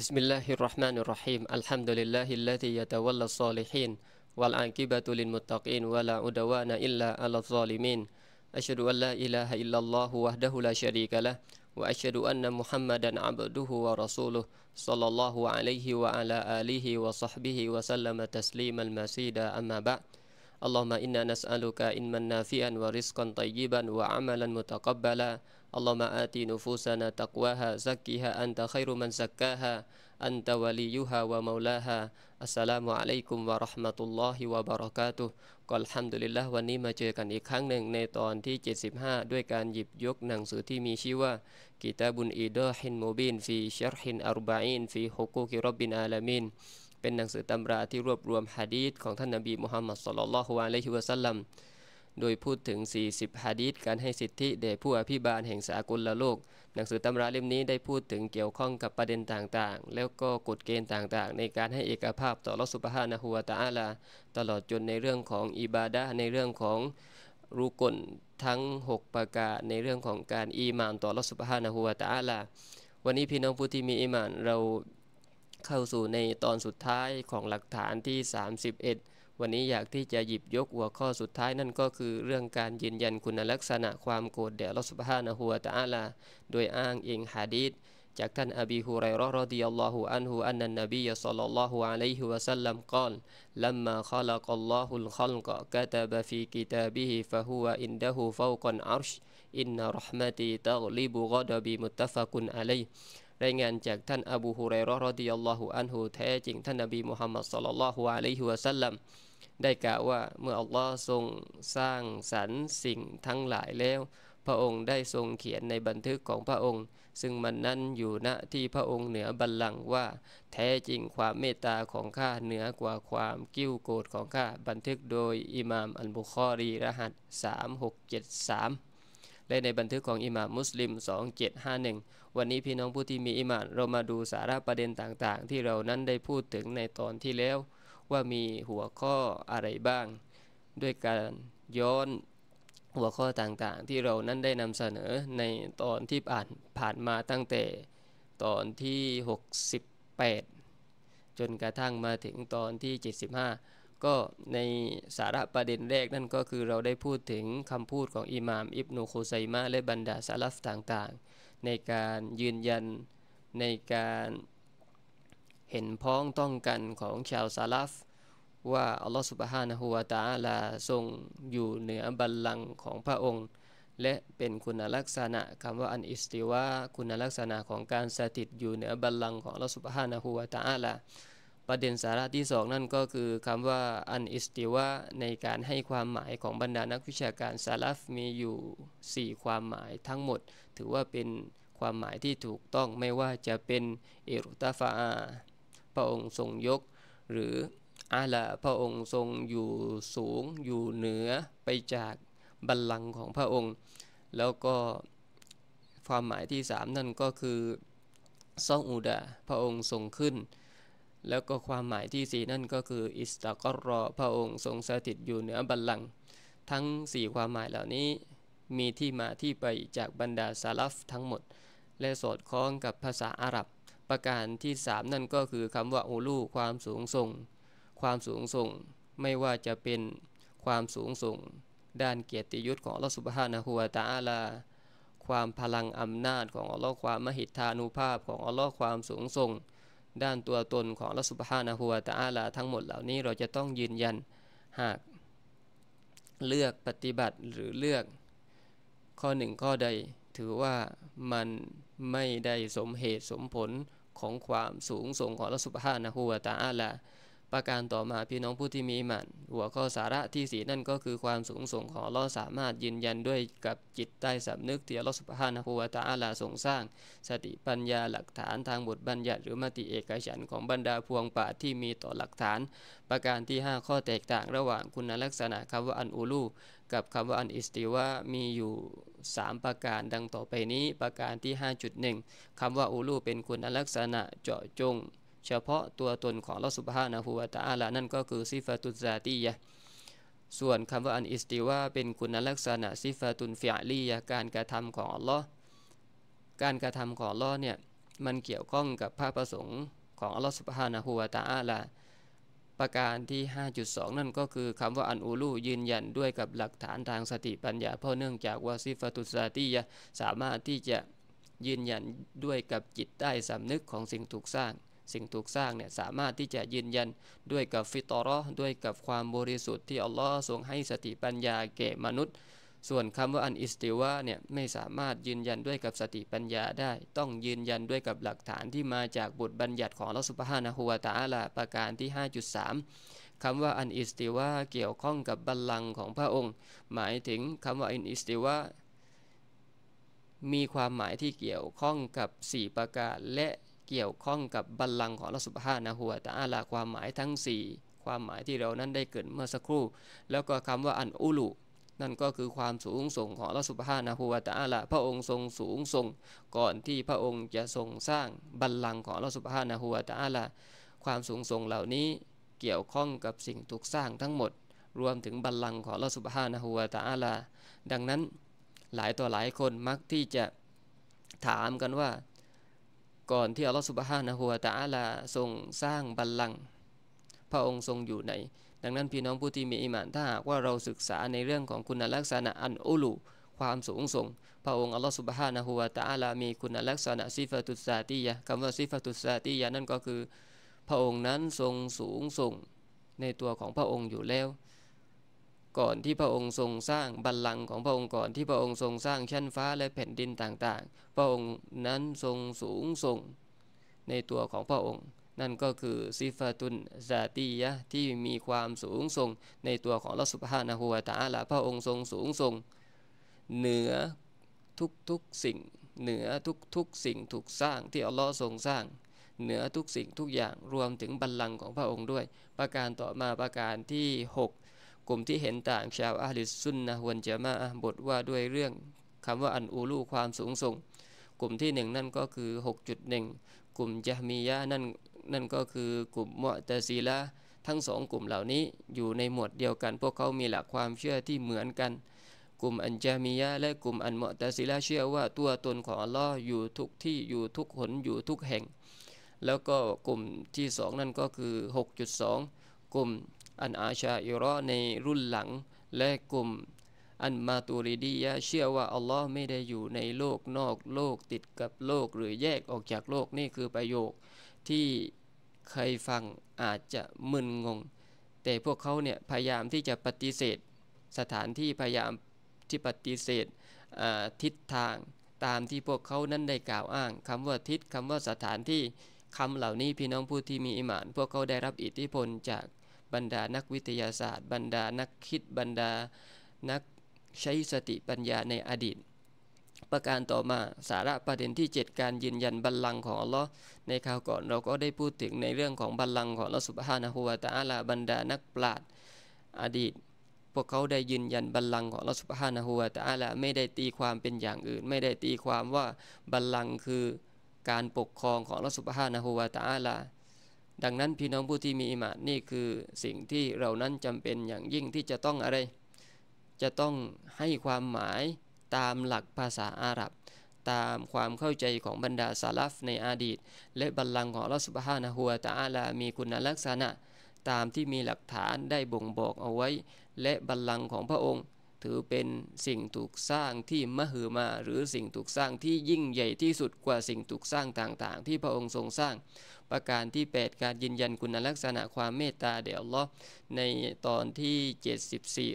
بسم الله الرحمن الرحيم الحمد لله الذي يتولى الصالحين والعاقبة للمتقين ولا عدوان إلا على الظالمين أشهد أن لا إله إلا الله وحده لا شريك له وأشهد أن محمدا عبده ورسوله صلى الله عليه وعلى آله وصحبه وسلم تسليما مزيدا أما بعد اللهم إنا نسألك إنما نافئا ورزقا طيبا وعملا متقبلا اللهم آت نفوسنا تقواها زكها أنت خير من زكاها أنت وليها ومولاها السلام عليكم ورحمة الله وبركاته ก็อัลฮัมดุลิลละวันนี้มาเจอกันอีกครั้งหนึ่งในตอนที่ 75 ด้วยการหยิบยกหนังสือที่มีชื่อว่ากิตาบุนอีดอฮินโมบินฟีชัรฮินอารบะอินฟีฮุกูกิรบบินอาลามินเป็นหนังสือตำราที่รวบรวมฮะดีษของท่านนบีมุฮัมมัดสลลัลลอฮุอะลัยฮิวะซัลลัมโดยพูดถึง 40ฮะดีษการให้สิทธิแด่ผู้อภิบาลแห่งสากลละโลก หนังสือตำราเล่มนี้ได้พูดถึงเกี่ยวข้องกับประเด็นต่างๆ แล้วก็กฎเกณฑ์ต่างๆ ในการให้เอกภาพต่อรัสุภานะฮัวตาอาลาตลอดจนในเรื่องของอิบาดะในเรื่องของรุกลทั้ง 6 ประกาศในเรื่องของการอีมาน ต่อรัสุภานะฮัวตาอาลาวันนี้พี่น้องผู้ที่มีอิมานเราเข้าสู่ในตอนสุดท้ายของหลักฐานที่ 31วันนี้อยากที่จะหยิบยกหัวข้อสุดท้ายนั่นก็คือเรื่องการยืนยันคุณลักษณะความโกรธแด่ลอสุบฮานะฮัวตะอลาโดยอ้างอิงฮะดีษจากท่านอบีฮุไรรอรดิยัลลอฮุอันฮุอันนันนบีสัลลัลลอฮุอะลัยฮิวะสัลลัมกล่าวลัมมาขลักอัลลอฮุลขัลกะกะตบะฟีกิตาบิฮิฟะฮุวะอินดะฮุฟาวกันอัรชอินนะรห์มะตีตะลิบุกอดบีมุตตะฟะกุนอะลัยรายงานจากท่านอบูฮุไรรอรดิยัลลอฮุอันฮุแท้จริงท่านนบีมุฮัมมัดสัลลัลลอฮุอะลัยฮิวะสัลลัมได้กล่าวว่าเมื่ออัลลอฮ์ทรงสร้างสรรค์สิ่งทั้งหลายแล้ว พระองค์ได้ทรงเขียนในบันทึกของพระองค์ ซึ่งมันนั้น อยู่ณที่พระองค์เหนือบัลลังก์ว่า แท้จริงความเมตตาของข้าเหนือกว่าความกิ้วโกรธของข้า บันทึกโดยอิหม่ามอัลบุคอรีรหัส3673 และในบันทึกของอิหม่ามมุสลิม 2751 วันนี้พี่น้องผู้ที่มีอิหม่านเรามาดูสาระประเด็นต่าง ๆ ที่เรานั้นได้พูดถึงในตอนที่แล้วว่ามีหัวข้ออะไรบ้าง ด้วยการย้อนหัวข้อต่างๆ ที่เรานั้นได้นำเสนอในตอนที่ผ่านผ่านมาตั้งแต่ ตอนที่ 68 จนกระทั่งมาถึงตอนที่ 75 ก็ในสาระประเด็นแรกนั่นก็คือเราได้พูดถึงคำพูดของอิหม่าม อิบนุคไซมะและบรรดาสลัฟต่างๆ ในการยืนยันในการเห็นพ้องต้องกันของชาวซาลาฟว่าอัลลอฮฺสุบฮานะฮูวาตาลา ทรงอยู่เหนือบัลลังก์ของพระองค์ และเป็นคุณลักษณะคำว่าอันอิสติวาคุณลักษณะของการสถิตอยู่เหนือบัลลังก์ของอัลลอฮฺสุบฮานะฮูวาตาลาประเด็นสาระที่สองนั่นก็คือคำว่าอันอิสติวะในการให้ความหมายของบรรดานักวิชาการซาลฟมีอยู่4ความหมายทั้งหมดถือว่าเป็นความหมายที่ถูกต้องไม่ว่าจะเป็นอิรุตาฟาระองค์ทรงยกหรืออาละพระองค์ทรงอยู่สูงอยู่เหนือไปจากบัลลังก์ของพระองค์ แล้วก็ความหมายที่สามนั่นก็คือซองอูดะพระองค์ทรงขึ้น แล้วก็ความหมายที่สี่นั่นก็คืออิสตากรอพระองค์ทรงสถิตอยู่เหนือบัลลังก์ทั้งสี่ความหมายเหล่านี้มีที่มาที่ไปจากบรรดาซาลฟทั้งหมด และสอดคล้องกับภาษาอาหรับประการที่สามนั่นก็คือคำว่าโอลูความสูงส่ง ความสูงส่งไม่ว่าจะเป็นความสูงส่ง ด้านเกียรติยศของลอสุบฮานะฮัวตาอาลาความพลังอำนาจของอัลลอฮ์ความมหิทธานุภาพของอัลลอฮ์ความสูงส่ง ด้านตัวตนของลอสุบฮานะฮัวตาอาลาทั้งหมดเหล่านี้เราจะต้องยืนยันหาก เลือกปฏิบัติหรือเลือกข้อหนึ่งข้อใด ถือว่ามันไม่ได้สมเหตุสมผลของความสูงส่งของัศมีบฮานะฮูวตาอาลา ประการต่อมาพี่น้องผู้ที่มีมันหัวข้อสาระที่สีนั่นก็คือความสูงส่งของเราสามารถยืนยันด้วยกับจิตใต้สำนึกที่รอสุภานะฮูวตาอาลาทรงสร้าง สติปัญญาหลักฐานทางบทบัญญัติ หรือมติเอกฉันของบรรดาพวงป่าที่มีต่อหลักฐาน ประการที่ 5 ข้อแตกต่างระหว่างคุณลักษณะคำว่าอันอูลูกับคำว่าอันอิสติวะมีอยู่ 3 ประการดังต่อไปนี้ประการที่ 5.1 คำว่าอูลู เป็นคุณลักษณะเจาะจงเฉพาะตัวตนของลอสุบฮานะฮูวาตาอัลานั่นก็คือซิฟาตุซาตียะส่วนคำว่าอันอิสติวะเป็นคุณลักษณะซิฟาตุนฟิอาลียะการกระทำของอัลลอฮ์การกระทำของอัลลอฮ์เนี่ยมันเกี่ยวข้องกับพระประสงค์ของอัลลอฮ์สุบฮานะฮูวาตาอัลาประการที่ 5.2 นั่นก็คือคำว่าอันอูลู ยืนยันด้วยกับหลักฐานทางสติปัญญาเพราะเนื่องจากว่าซิฟตุสาติยะสามารถที่จะยืนยันด้วยกับจิตใต้สำนึกของสิ่งถูกสร้าง สิ่งถูกสร้างเนี่ยสามารถที่จะยืนยันด้วยกับฟิตรอด้วยกับความบริสุทธิ์ที่อัลลอฮ์ทรงให้สติปัญญาแก่มนุษย์ส่วนคำว่าอันอิสติวะเนี่ยไม่สามารถยืนยันด้วยกับสติปัญญาได้ ต้องยืนยันด้วยกับหลักฐานที่มาจากบทบัญญัติของลัทธสุภะนะฮุวตาลาประการที่ 5.3คำว่าอันอิสติวะเกี่ยวข้องกับบัลลังก์ของพระองค์ หมายถึงคำว่าอันอิสติวะมีความหมายที่เกี่ยวข้องกับ 4 ประการและเกี่ยวข้องกับบัลลังก์ของลัสุภานาหัวตาลาความหมายทั้ง 4 ความหมายที่เรานั้นได้เกิดเมื่อสักครู่ แล้วก็คำว่าอันอุลุนั่นก็คือความสูงส่งของละสุภานาหูวาตาละพระองค์ทรงสูงส่ง ก่อนที่พระองค์จะทรงสร้างบัลลังก์ของละสุภานาหูวาตาละความสูงส่งเหล่านี้เกี่ยวข้องกับสิ่งถูกสร้างทั้งหมด รวมถึงบัลลังก์ของละสุภานาหูวาตาละดังนั้นหลายต่อหลายคนมักที่จะถามกันว่า ก่อนที่อัลลอฮฺสุบฮานะฮูวาตาลาทรงสร้างบัลลังก์พระองค์ทรงอยู่ไหนดังนั้นพี่น้องผู้ที่มีอิมานถ้าหากว่าเราศึกษาในเรื่องของคุณลักษณะอันอุลูความสูงส่ง พระองค์อัลลอฮฺสุบฮานะฮูวาตอาลามีคุณลักษณะซิฟตุสซาตียะคำว่าซิฟตุสซาตียะนั่นก็คือ พระองค์นั้นทรงสูงส่งในตัวของพระองค์อยู่แล้ว ก่อนที่พระองค์ทรงสร้างบัลลังก์ของพระองค์ก่อนที่พระองค์ทรงสร้างชั้นฟ้าและแผ่นดินต่างๆ พระองค์นั้นทรงสูงส่งในตัวของพระองค์นั่นก็คือซิฟาตุนซาตียะที่มีความสูงส่งในตัวของลธสุภะนาหัวตาละพระองค์ทรงสูงส่งเหนือทุกทุกสิ่ง เหนือทุกทุกสิ่งถูกสร้างที่อัลลอฮ์ทรงสร้าง เหนือทุกสิ่งทุกอย่างรวมถึงบัลลังก์ของพระองค์ด้วย ประการต่อมาประการที่ 6 กลุ่มที่เห็นต่างชาวอาลิซุนนะฮวนจะมาบทว่าด้วยเรื่องคำว่าอันอูลูความสูงส่งกลุ่มที่1นั่นก็คือ 6.1 กลุ่มยะมียะนั่นนั่นก็คือกลุ่มมอตซีละทั้งสองกลุ่มเหล่านี้อยู่ในหมวดเดียวกัน พวกเขา มีหลักความเชื่อที่เหมือนกัน กลุ่มอันจามียะและกลุ่มอันมอตซีละเชื่อว่าตัวตนของอัลลอฮ์อยู่ทุกที่อยู่ทุกหนอยู่ทุกแห่ง แล้วก็กลุ่มที่สองนั่นก็คือ6.2 กลุ่มอันอาชาอิรอในรุ่นหลังและกลุ่มอันมาตูริดียะเชื่อว่าอัลลอฮ์ไม่ได้อยู่ในโลกนอกโลกติดกับโลกหรือแยกออกจากโลกนี่คือประโยคที่ใครฟังอาจจะมึนงง แต่พวกเขาเนี่ยพยายามที่จะปฏิเสธ สถานที่พยายามที่ปฏิเสธทิศทางตามที่พวกเขานั้นได้กล่าวอ้างคำว่าทิศคำว่าสถานที่คำเหล่านี้พี่น้องผู้ที่มีอิมาน พวกเขาได้รับอิทธิพลจากบรรดานักวิทยาศาสตร์ บรรดานักคิดบรรดานักใช้สติปัญญาในอดีตประการต่อมาสาระประเด็นที่ 7 การยืนยันบัลลังก์ของอัลลอฮ์ในข่าวก่อนเราก็ได้พูดถึงในเรื่องของบัลลังก์ของอัลลอฮ์สุบฮานะฮูวาตาลาบรรดานักปราชญ์อดีต พวกเขาได้ยืนยันบัลลังก์ของอัลลอฮ์สุบฮานะฮูวาตาลา ไม่ได้ตีความเป็นอย่างอื่น ไม่ได้ตีความว่าบัลลังก์คือการปกครองของอัลลอฮ์สุบฮานะฮูวาตาลา ดังนั้นพี่น้องผู้ที่มีอิมานนี่คือสิ่งที่เรานั้นจำเป็นอย่างยิ่งที่จะต้องอะไร จะต้องให้ความหมายตามหลักภาษาอาหรับ ตามความเข้าใจของบรรดาสาลัฟในอดีต และบัลลังก์ของลอสุบฮานะฮัวตาอาลามีคุณลักษณะ ตามที่มีหลักฐานได้บ่งบอกเอาไว้ และบัลลังก์ของพระองค์ถือเป็นสิ่งถูกสร้างที่มหอมาหรือสิ่งถูกสร้างที่ยิ่งใหญ่ที่สุดกว่าสิ่งถูกสร้างต่างๆ ที่พระองค์ทรงสร้าง ประการที่ 8 การยืนยันคุณลักษณะความเมตตาเดี๋ยวลอในตอนที่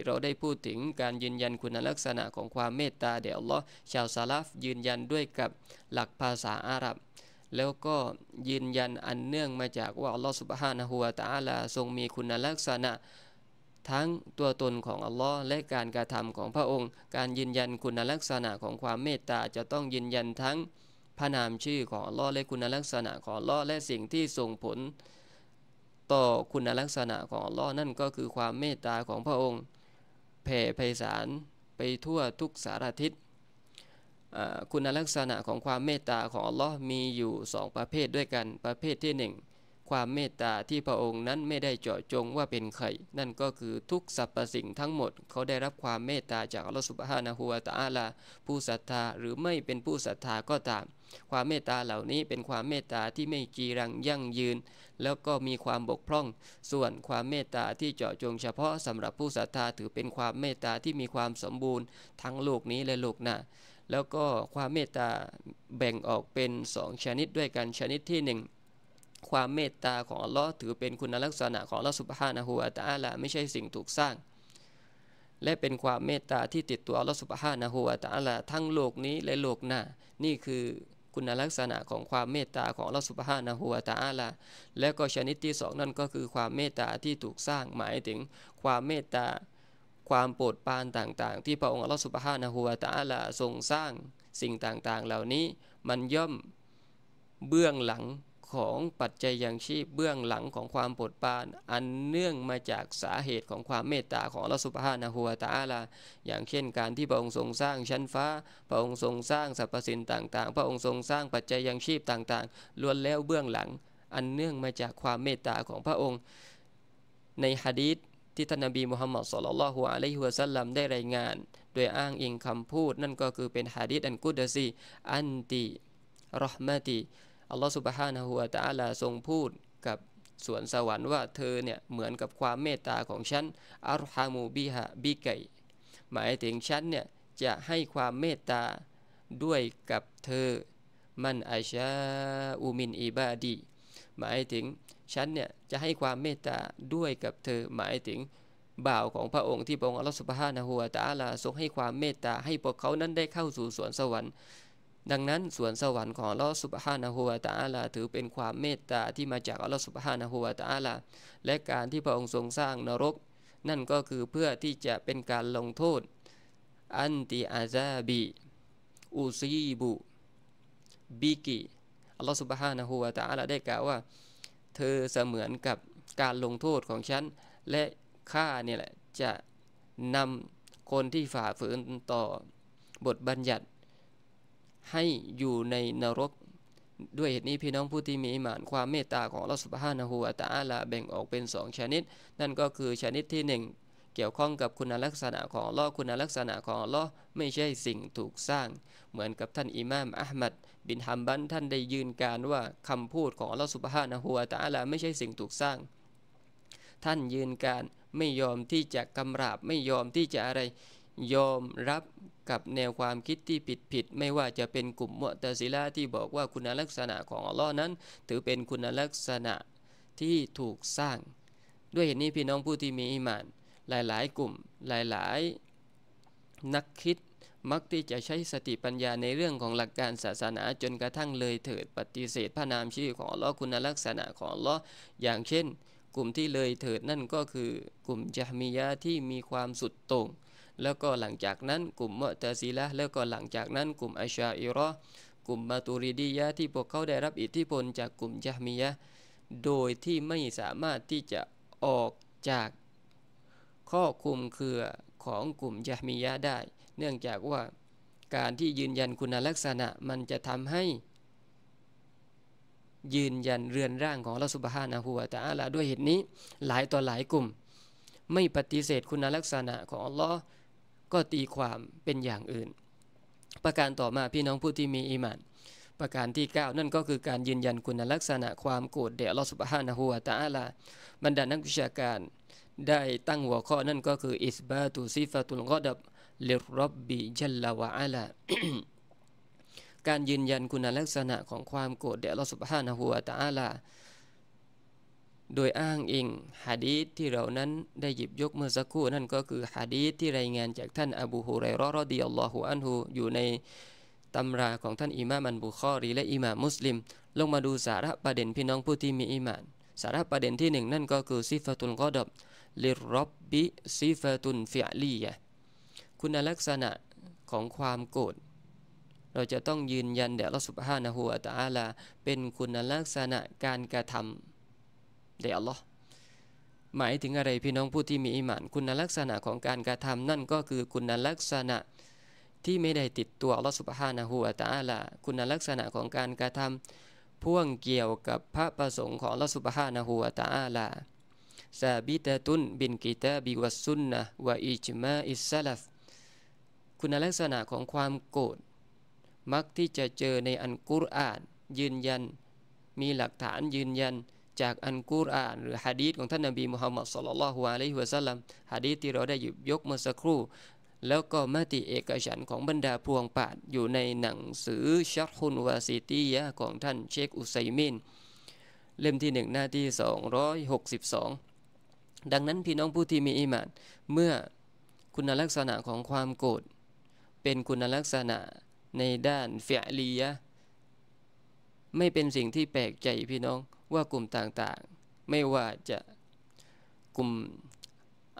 74 เราได้พูดถึงการยืนยันคุณลักษณะของความเมตตาเดี๋ยวลอชาวซาลฟยืนยันด้วยกับหลักภาษาอาหรับ แล้วก็ยืนยันอันเนื่องมาจากว่าอัลลอฮฺสุบฮานะฮุวาตาลาทรงมีคุณลักษณะทั้งตัวตนของอัลลอฮ์และการกระทำของพระองค์ การยืนยันคุณลักษณะของความเมตตาจะต้องยืนยันทั้งพระนามชื่อของอัลลอฮ์และคุณลักษณะของอัลลอฮ์และสิ่งที่ส่งผล ต่อคุณลักษณะของอัลลอฮ์นั่นก็คือความเมตตาของพระองค์แผ่ไพศาลไปทั่วทุกสารทิศคุณลักษณะของความเมตตาของอัลลอฮ์มีอยู่ 2 ประเภทด้วยกันประเภทที่ความเมตตาที่พระองค์นั้นไม่ได้เจาะจงว่าเป็นใครนั่นก็คือทุกสรรพสิ่งทั้งหมดเขาได้รับความเมตตาจากอัลลอฮฺสุบฮานะฮูวะตาลาผู้ศรัทธาหรือไม่เป็นผู้ศรัทธาก็ตาม ความเมตตาเหล่านี้เป็นความเมตตาที่ไม่จีรังยั่งยืน แล้วก็มีความบกพร่อง ส่วนความเมตตาที่เจาะจงเฉพาะสำหรับผู้ศรัทธาถือเป็นความเมตตาที่มีความสมบูรณ์ทั้งโลกนี้และโลกหน้าแล้วก็ความเมตตาแบ่งออกเป็นสองชนิดด้วยกันชนิดที่หนึ่งความเมตตาของอัลลอฮ์ถือเป็นคุณลักษณะของอัลลอฮ์สุบฮานะฮูอัตอาลา ไม่ใช่สิ่งถูกสร้าง และเป็นความเมตตาที่ติดตัวอัลลอฮ์สุบฮานะฮูอัตอาลา ทั้งโลกนี้และโลกหน้านี่คือคุณลักษณะของความเมตตาของอัลลอฮ์สุบฮานะฮูอัตอาลาและก็ชนิดที่สองนั่นก็คือ ความเมตตาที่ถูกสร้าง หมายถึงความเมตตาความโปรดปรานต่างๆ ที่พระองค์อัลลอฮ์สุบฮานะฮูวาตาลาทรงสร้างสิ่งต่างๆเหล่านี้มันย่อมเบื้องหลังของปัจจัยยังชีพเบื้องหลังของความปวดปานอันเนื่องมาจากสาเหตุของความเมตตาของลอสุภาาหัวตาลาอย่างเช่นการที่พระองค์ทรงสร้างชั้นฟ้า พระองค์ทรงสร้างสรรพสินต่างๆ พระองค์ทรงสร้างปัจจัยยังชีพต่างๆล้วนแล้วเบื้องหลัง อันเนื่องมาจากความเมตตาของพระองค์ ในฮะดีษที่ท่านนบีมุฮัมมัดสุลลัลฮุอะลัยฮุวซัลลัมได้รายงานโดยอ้างอิงคำพูด นั่นก็คือเป็นฮะดีษอันกุดซีอันติรอห์มะติอัลลอฮฺสุบฮานะฮูวะตะอาลาทรงพูดกับสวนสวรรค์ว่าเธอเนี่ยเหมือนกับความเมตตาของฉันอัลฮามูบิฮะบิไกหมายถึงฉันเนี่ยจะให้ความเมตตาด้วยกับเธอ มันอาชาอูมินอิบาดีหมายถึงฉันเนี่ยจะให้ความเมตตาด้วยกับเธอ หมายถึงบ่าวของพระองค์ที่พระองค์อัลลอฮฺสุบฮานะฮูวะตะอาลาทรงให้ความเมตตาให้พวกเขานั้นได้เข้าสู่สวนสวรรค์ดังนั้นสวนสวรรค์ของลอสุบฮานะฮูวาตาลาถือเป็นความเมตตาที่มาจากอัลลอฮฺสุบฮานะฮูวาตาลาและการที่พระองค์ทรงสร้างนรก นั่นก็คือเพื่อที่จะเป็นการลงโทษอันติอาซาบีอูซีบุบิกิอัลลอฮฺสุบฮานะฮูวาตาลาได้กล่าวว่าเธอเสมือนกับการลงโทษของฉัน และข้าเนี่ยแหละจะนำคนที่ฝ่าฝืนต่อบทบัญญัติให้อยู่ในนรก ด้วยเหตุนี้พี่น้องผู้ที่มีอิมานความเมตตาของลอสุบฮานะฮูตาลาแบ่งออกเป็นสองชนิด นั่นก็คือชนิดที่หนึ่งเกี่ยวข้องกับคุณลักษณะของลอคุณลักษณะของลอไม่ใช่สิ่งถูกสร้าง เหมือนกับท่านอิหม่ามอัลมัด บินฮัมบันท่านได้ยืนการว่าคำพูดของลอสุบฮานะฮูตาลาไม่ใช่สิ่งถูกสร้าง ท่านยืนการไม่ยอมที่จะกำราบไม่ยอมที่จะอะไรยอมรับกับแนวความคิดที่ผิดผิดไม่ว่าจะเป็นกลุ่มมุตะซิลาที่บอกว่าคุณลักษณะของอัลลอฮ์นั้นถือเป็นคุณลักษณะที่ถูกสร้าง ด้วยเหตุนนี้พี่น้องผู้ที่มีอิมาน หลายๆ กลุ่มหลายๆ นักคิดมักที่จะใช้สติปัญญาในเรื่องของหลักการศาสนาจนกระทั่งเลยเถิดปฏิเสธพระนามชื่อของอัลลอฮ์คุณลักษณะของอัลลอฮ์อย่างเช่น กลุ่มที่เลยเถิดนั่นก็คือกลุ่มจามียะที่มีความสุดโต่งแล้วก็หลังจากนั้นกลุ่มมอตซีละแล้วก็หลังจากนั้นกลุ่มอัชาอิรอกลุ่มมาตูริดียะที่พวกเขาได้รับอิทธิพลจากกลุ่มยะมียะโดยที่ไม่สามารถที่จะออกจากข้อคุมเครือของกลุ่มยะมียะได้ เนื่องจากว่าการที่ยืนยันคุณลักษณะมันจะทำให้ ยืนยันเรือนร่างของลัสุบฮานะหัวแต่อาลาด้วยเหตุนี้หลายต่อหลายกลุ่ม ไม่ปฏิเสธคุณลักษณะของอัลลอฮ์ก็ตีความเป็นอย่างอื่น ประการต่อมาพี่น้องผู้ที่มีอีมานประการที่9นั่นก็คือ การยืนยันคุณลักษณะความโกรธเดลอสุบฮานะฮัวตอาลาบรรดานักวิชาการได้ตั้งหัวข้อนั่นก็คืออิสบาตุซิฟาตุลกอดับเลิรับบิจัลลาวะอาลาการยืนยันคุณลักษณะของความโกรธเดลอสุบฮานะฮัวตอาลาโดยอ้างอิงฮะดีษที่เรานั้นได้หยิบยกเมื่อสักครู่นั่นก็คือฮะดีษที่รายงานจากท่านอบูฮุไรรอรอดีอัลลอฮุอันฮูอยู่ในตำราของท่านอิมามอันบุคอรี และอิมามมุสลิม ลงมาดูสาระประเด็นพี่น้องผู้ที่มีอิมานสาระประเด็นที่หนึ่งนั่นก็คือซิฟตุลกอดบลิรอบบิซิฟตุนฟิอลียะคุณลักษณะของความโกรธเราจะต้องยืนยันแด่ลอสุบฮานะฮูอัตอาลาเป็นคุณลักษณะการกระทำแด่อัลลอหมายถึงอะไรพี่น้องผู้ที่มีอิมานคุณลักษณะของการกระทำนั่นก็คือคุณลักษณะที่ไม่ได้ติดตัวอัลอสุบฮานะฮูวตาละคุณลักษณะของการกระทำพ่วงเกี่ยวกับพระประสงค์ ของอัลอสุบฮานะฮูวตาละซาบิตะตุนบินกิตะบิวัสซุนนะวะอิจมาอิสลัฟ คุณลักษณะของความโกรธมักที่จะเจอในอันกุรอานยืนยัน มีหลักฐานยืนยันจากอันกุรอานหรือฮะดีษของท่านนบีมุฮัมมัดสุลลัลฮุอะลัยฮิวะสัลลัมฮะดีษที่เราได้หยิบยกเมื่อสักครู่ แล้วก็มติเอกฉันของบรรดาพวงปาด อยู่ในหนังสือ ชัรฮุนวาซิตียะของท่านเชคอุไซมิน เล่มที่หนึ่งหน้าที่ 262 ดังนั้นพี่น้องผู้ที่มีอิมานเมื่อคุณลักษณะของความโกรธเป็นคุณลักษณะในด้านเฟียลียะไม่เป็นสิ่งที่แปลกใจพี่น้องว่ากลุ่มต่างๆ ไม่ว่าจะกลุ่ม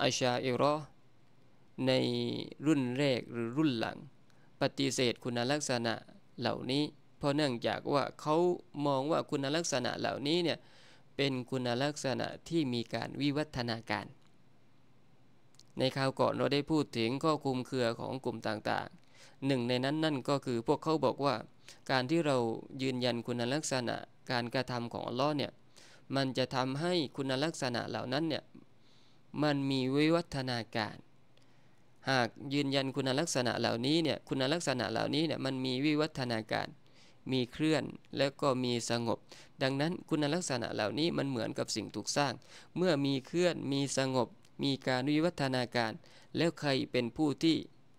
อาชาเอรอในรุ่นแรกหรือรุ่นหลัง ปฏิเสธคุณลักษณะเหล่านี้ เพราะเนื่องจากว่าเขามองว่าคุณลักษณะเหล่านี้เนี่ยเป็นคุณลักษณะที่มีการวิวัฒนาการ ในข่าวก่อนเราได้พูดถึงข้อคุมเครือของกลุ่มต่างๆ หนึ่งในนั้นนั่นก็คือพวกเขาบอกว่าการที่เรายืนยันคุณลักษณะการกระทำของอัลลอฮ์เนี่ย มันจะทำให้คุณลักษณะเหล่านั้นเนี่ย มันมีวิวัฒนาการ หากยืนยันคุณลักษณะเหล่านี้เนี่ย คุณลักษณะเหล่านี้เนี่ย มันมีวิวัฒนาการ มีเคลื่อนและก็มีสงบ ดังนั้นคุณลักษณะเหล่านี้มันเหมือนกับสิ่งถูกสร้าง เมื่อมีเคลื่อน มีสงบ มีการวิวัฒนาการ แล้วใครเป็นผู้ที่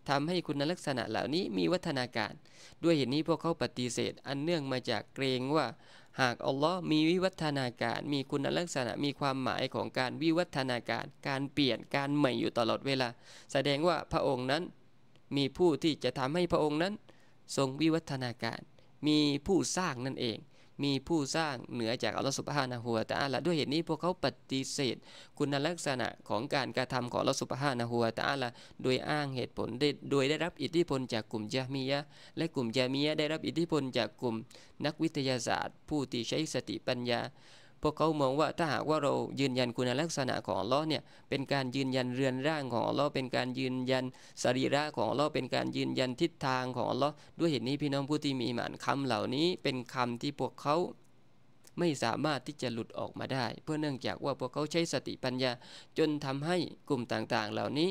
ทำให้คุณลักษณะเหล่านี้มีวัฒนาการ ด้วยเหตุนนี้พวกเขาปฏิเสธ อันเนื่องมาจากเกรงว่าหากอัลลอฮ์มีวิวัฒนาการมีคุณลักษณะ มีความหมายของการวิวัฒนาการการเปลี่ยนการใหม่อยู่ตลอดเวลา แสดงว่าพระองค์นั้นมีผู้ที่จะทำให้พระองค์นั้น ทรงวิวัฒนาการ มีผู้สร้างนั่นเองมีผู้สร้างเหนือจากอัลลอฮฺสุบฮานะฮูวตาละด้วยเหตุนี้พวกเขาปฏิเสธคุณลักษณะของการการะทำของอัลลอฮฺสุบฮานะฮูวตาละโดยอ้างเหตุผลโดยได้รับอิทธิพลจากกลุ่มยามียะและกลุ่มยามียะได้รับอิทธิพลจากกลุ่ม นักวิทยาศาสตร์ผู้ที่ใช้สติปัญญาพวกเขามองว่าถ้าหากว่าเรายืนยันคุณลักษณะของล้อเนี่ยเป็นการยืนยันเรือนร่างของล้อเป็นการยืนยันสรีระของล้อเป็นการยืนยันทิศทางของล้อด้วยเหตุนี้พี่น้องผู้ที่มีหมานคำเหล่านี้เป็นคำที่พวกเขา ไม่สามารถที่จะหลุดออกมาได้ เพื่อเนื่องจากว่าพวกเขาใช้สติปัญญาจนทำให้กลุ่มต่างๆ เหล่านี้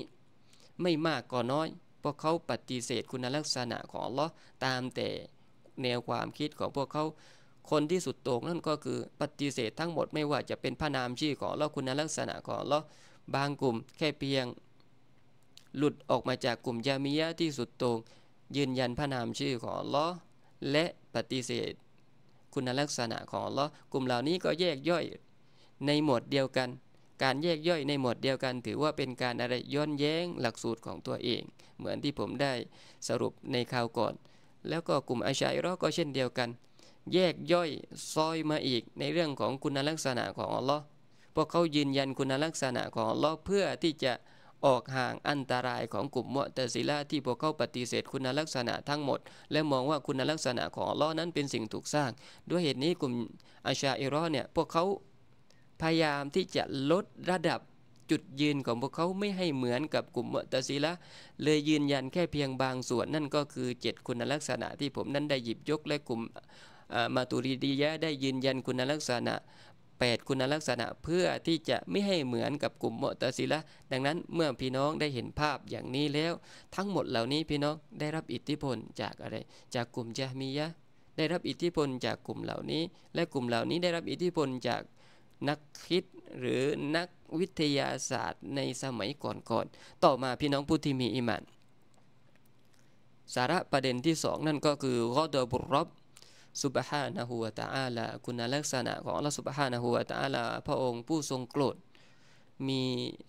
ไม่มากก็น้อย พวกเขาปฏิเสธคุณลักษณะของล้อตามแต่แนวความคิดของพวกเขาคนที่สุดโต่งนั่นก็คือปฏิเสธทั้งหมดไม่ว่าจะเป็นพระนามชื่อของลอคุณลักษณะของลอบางกลุ่มแค่เพียง หลุดออกมาจากกลุ่มยามียะที่สุดโต่งยืนยันพระนามชื่อของลอและปฏิเสธ คุณลักษณะของลอกลุ่มเหล่านี้ก็แยกย่อยในหมวดเดียวกัน การแยกย่อยในหมวดเดียวกัน ถือว่าเป็นการอะไรย้อนแย้งหลักสูตรของตัวเอง เหมือนที่ผมได้สรุปในข่าวก่อน แล้วก็กลุ่มอาชัยรอก็เช่นเดียวกันแยกย่อยซอยมาอีกในเรื่องของคุณลักษณะของอัลลอฮ์พวกเขายืนยันคุณลักษณะของอัลลอฮ์เพื่อที่จะออกห่างอันตรายของกลุ่มมอตซิล่าที่พวกเขาปฏิเสธคุณลักษณะทั้งหมด และมองว่าคุณลักษณะของอัลลอฮ์นั้นเป็นสิ่งถูกสร้าง ด้วยเหตุนี้กลุ่มอาชาอิรอเนี่ยพวกเขาพยายามที่จะลดระดับจุดยืนของพวกเขาไม่ให้เหมือนกับกลุ่มมอตซิละเลยยืนยันแค่เพียงบางส่วนนั่นก็คือ 7 คุณลักษณะที่ผมนั้นได้หยิบยกและกลุ่มมาตุริดียะได้ยืนยันคุณลักษณะ 8 คุณลักษณะเพื่อที่จะไม่ให้เหมือนกับกลุ่มมอตซิละดังนั้นเมื่อพี่น้องได้เห็นภาพอย่างนี้แล้ว ทั้งหมดเหล่านี้พี่น้องได้รับอิทธิพลจากอะไร จากกลุ่มเจมียะ ได้รับอิทธิพลจากกลุ่มเหล่านี้ และกลุ่มเหล่านี้ได้รับอิทธิพลจากนักคิดหรือนักวิทยาศาสตร์ในสมัยก่อนๆต่อมาพี่น้องผู้ที่มีอิมันสาระประเด็นที่ 2 นั่นก็คือกอดับุรบสุบฮานะฮูวะตะอาลาคุณลักษณะของอัลลอฮ์สุบฮานะฮูวะตะอาลาพระองค์ผู้ทรงโกรธมี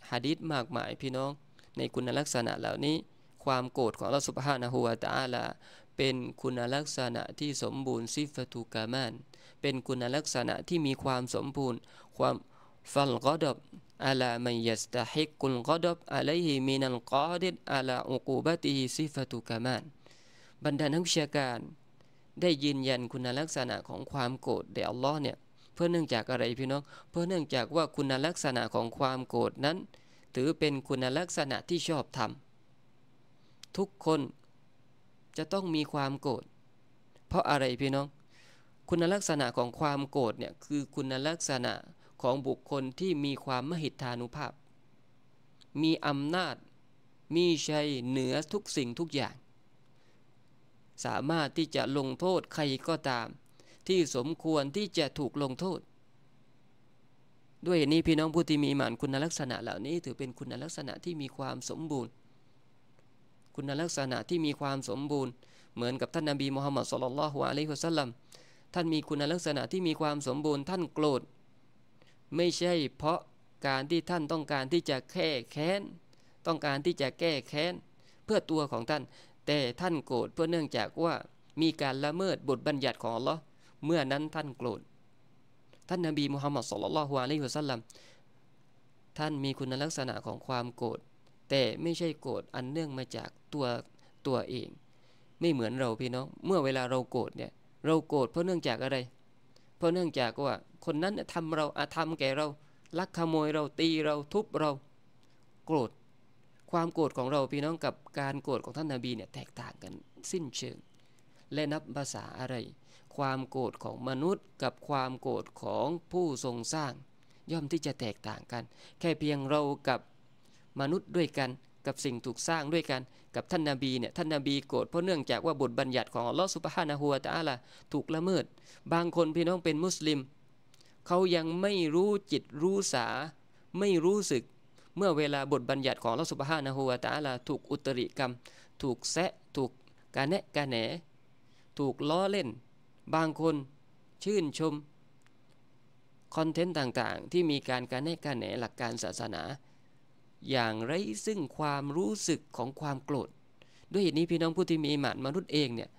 หะดิษมากมายพี่น้อง ในคุณลักษณะเหล่านี้ ความโกรธของอัลลอฮ์สุบฮานะฮูวะตะอาลาเป็นคุณลักษณะที่สมบูรณ์ซิฟตุกามานเป็นคุณลักษณะที่มีความสมบูรณ์ความฟัลกอดบอัลามัยยัสตาฮิกุลกอดบอัลัยฮิมินัลกอดิดอัลาอุกูบะติฮิซิฟตุกามานบรรดานักวิชาการได้ยืนยันคุณลักษณะของความโกรธแด่อัลลอฮ์เนี่ยเพื่อเนื่องจากอะไรพี่น้องเพื่อเนื่องจากว่าคุณลักษณะของความโกรธนั้นถือเป็นคุณลักษณะที่ชอบทำทุกคนจะต้องมีความโกรธเพราะอะไรพี่น้อง คุณลักษณะของความโกรธเนี่ยคือคุณลักษณะของบุคคลที่มีความมหิทธานุภาพ มีอำนาจมีชัยเหนือทุกสิ่งทุกอย่างสามารถที่จะลงโทษใครก็ตาม ที่สมควรที่จะถูกลงโทษ ด้วยนี้พี่น้องผู้ที่มีหมานคุณลักษณะเหล่านี้ถือเป็นคุณลักษณะที่มีความสมบูรณ์ คุณลักษณะที่มีความสมบูรณ์ เหมือนกับท่านนบีมูฮัมมัดสุลลัลฮวอะลัยฮุสัลลัมท่านมีคุณลักษณะที่มีความสมบูรณ์ท่านโกรธ ไม่ใช่เพราะการที่ท่านต้องการที่จะแค่แค้น ต้องการที่จะแก้แค้น เพื่อตัวของท่านแต่ท่านโกรธเพื่อเนื่องจากว่ามีการละเมิดบทบัญญัติของอัลลอฮ์เมื่อนั้นท่านโกรธท่านนบีมูฮัมมัดสุลลัลฮวาะลัฮิวซัลลัมท่านมีคุณลักษณะของความโกรธแต่ไม่ใช่โกรธอันเนื่องมาจากตัวตัวเอง ไม่เหมือนเราพี่น้องเมื่อเวลาเราโกรธเนี่ยเราโกรธเพราะเนื่องจากอะไร เพราะเนื่องจากว่าคนนั้นทำเราอาธรรมแก่เราลักขโมยเราตีเราทุบเราโกรธความโกรธของเราพี่น้องกับการโกรธของท่านนาบีเนี่ยแตกต่างกันสิ้นเชิง และนับภาษาอะไร ความโกรธของมนุษย์กับความโกรธของผู้ทรงสร้าง ย่อมที่จะแตกต่างกัน แค่เพียงเรากับมนุษย์ด้วยกัน กับสิ่งถูกสร้างด้วยกันกับท่านนาบีเนี่ยท่านนาบีโกรธเพราะเนื่องจากว่าบทบัญญัติของอัลลอฮฺสุบฮานะฮัวตะาละถูกละเมิด บางคนพี่น้องเป็นมุสลิม เขายังไม่รู้จิตรู้สาไม่รู้สึกเมื่อเวลาบทบัญญัติของลอสุบฮานะฮูวาตาลา ถูกอุตริกรรม ถูกแซะ ถูกการแนะการแหนถูกล้อเล่น บางคน ชื่นชม คอนเทนต์ต่างๆ ที่มีการการแนะการแหนหลักการศาสนา อย่างไรซึ่งความรู้สึกของความโกรธ ด้วยเหตุนี้พี่น้องผู้ที่มีหมานมนุษย์เองเนี่ย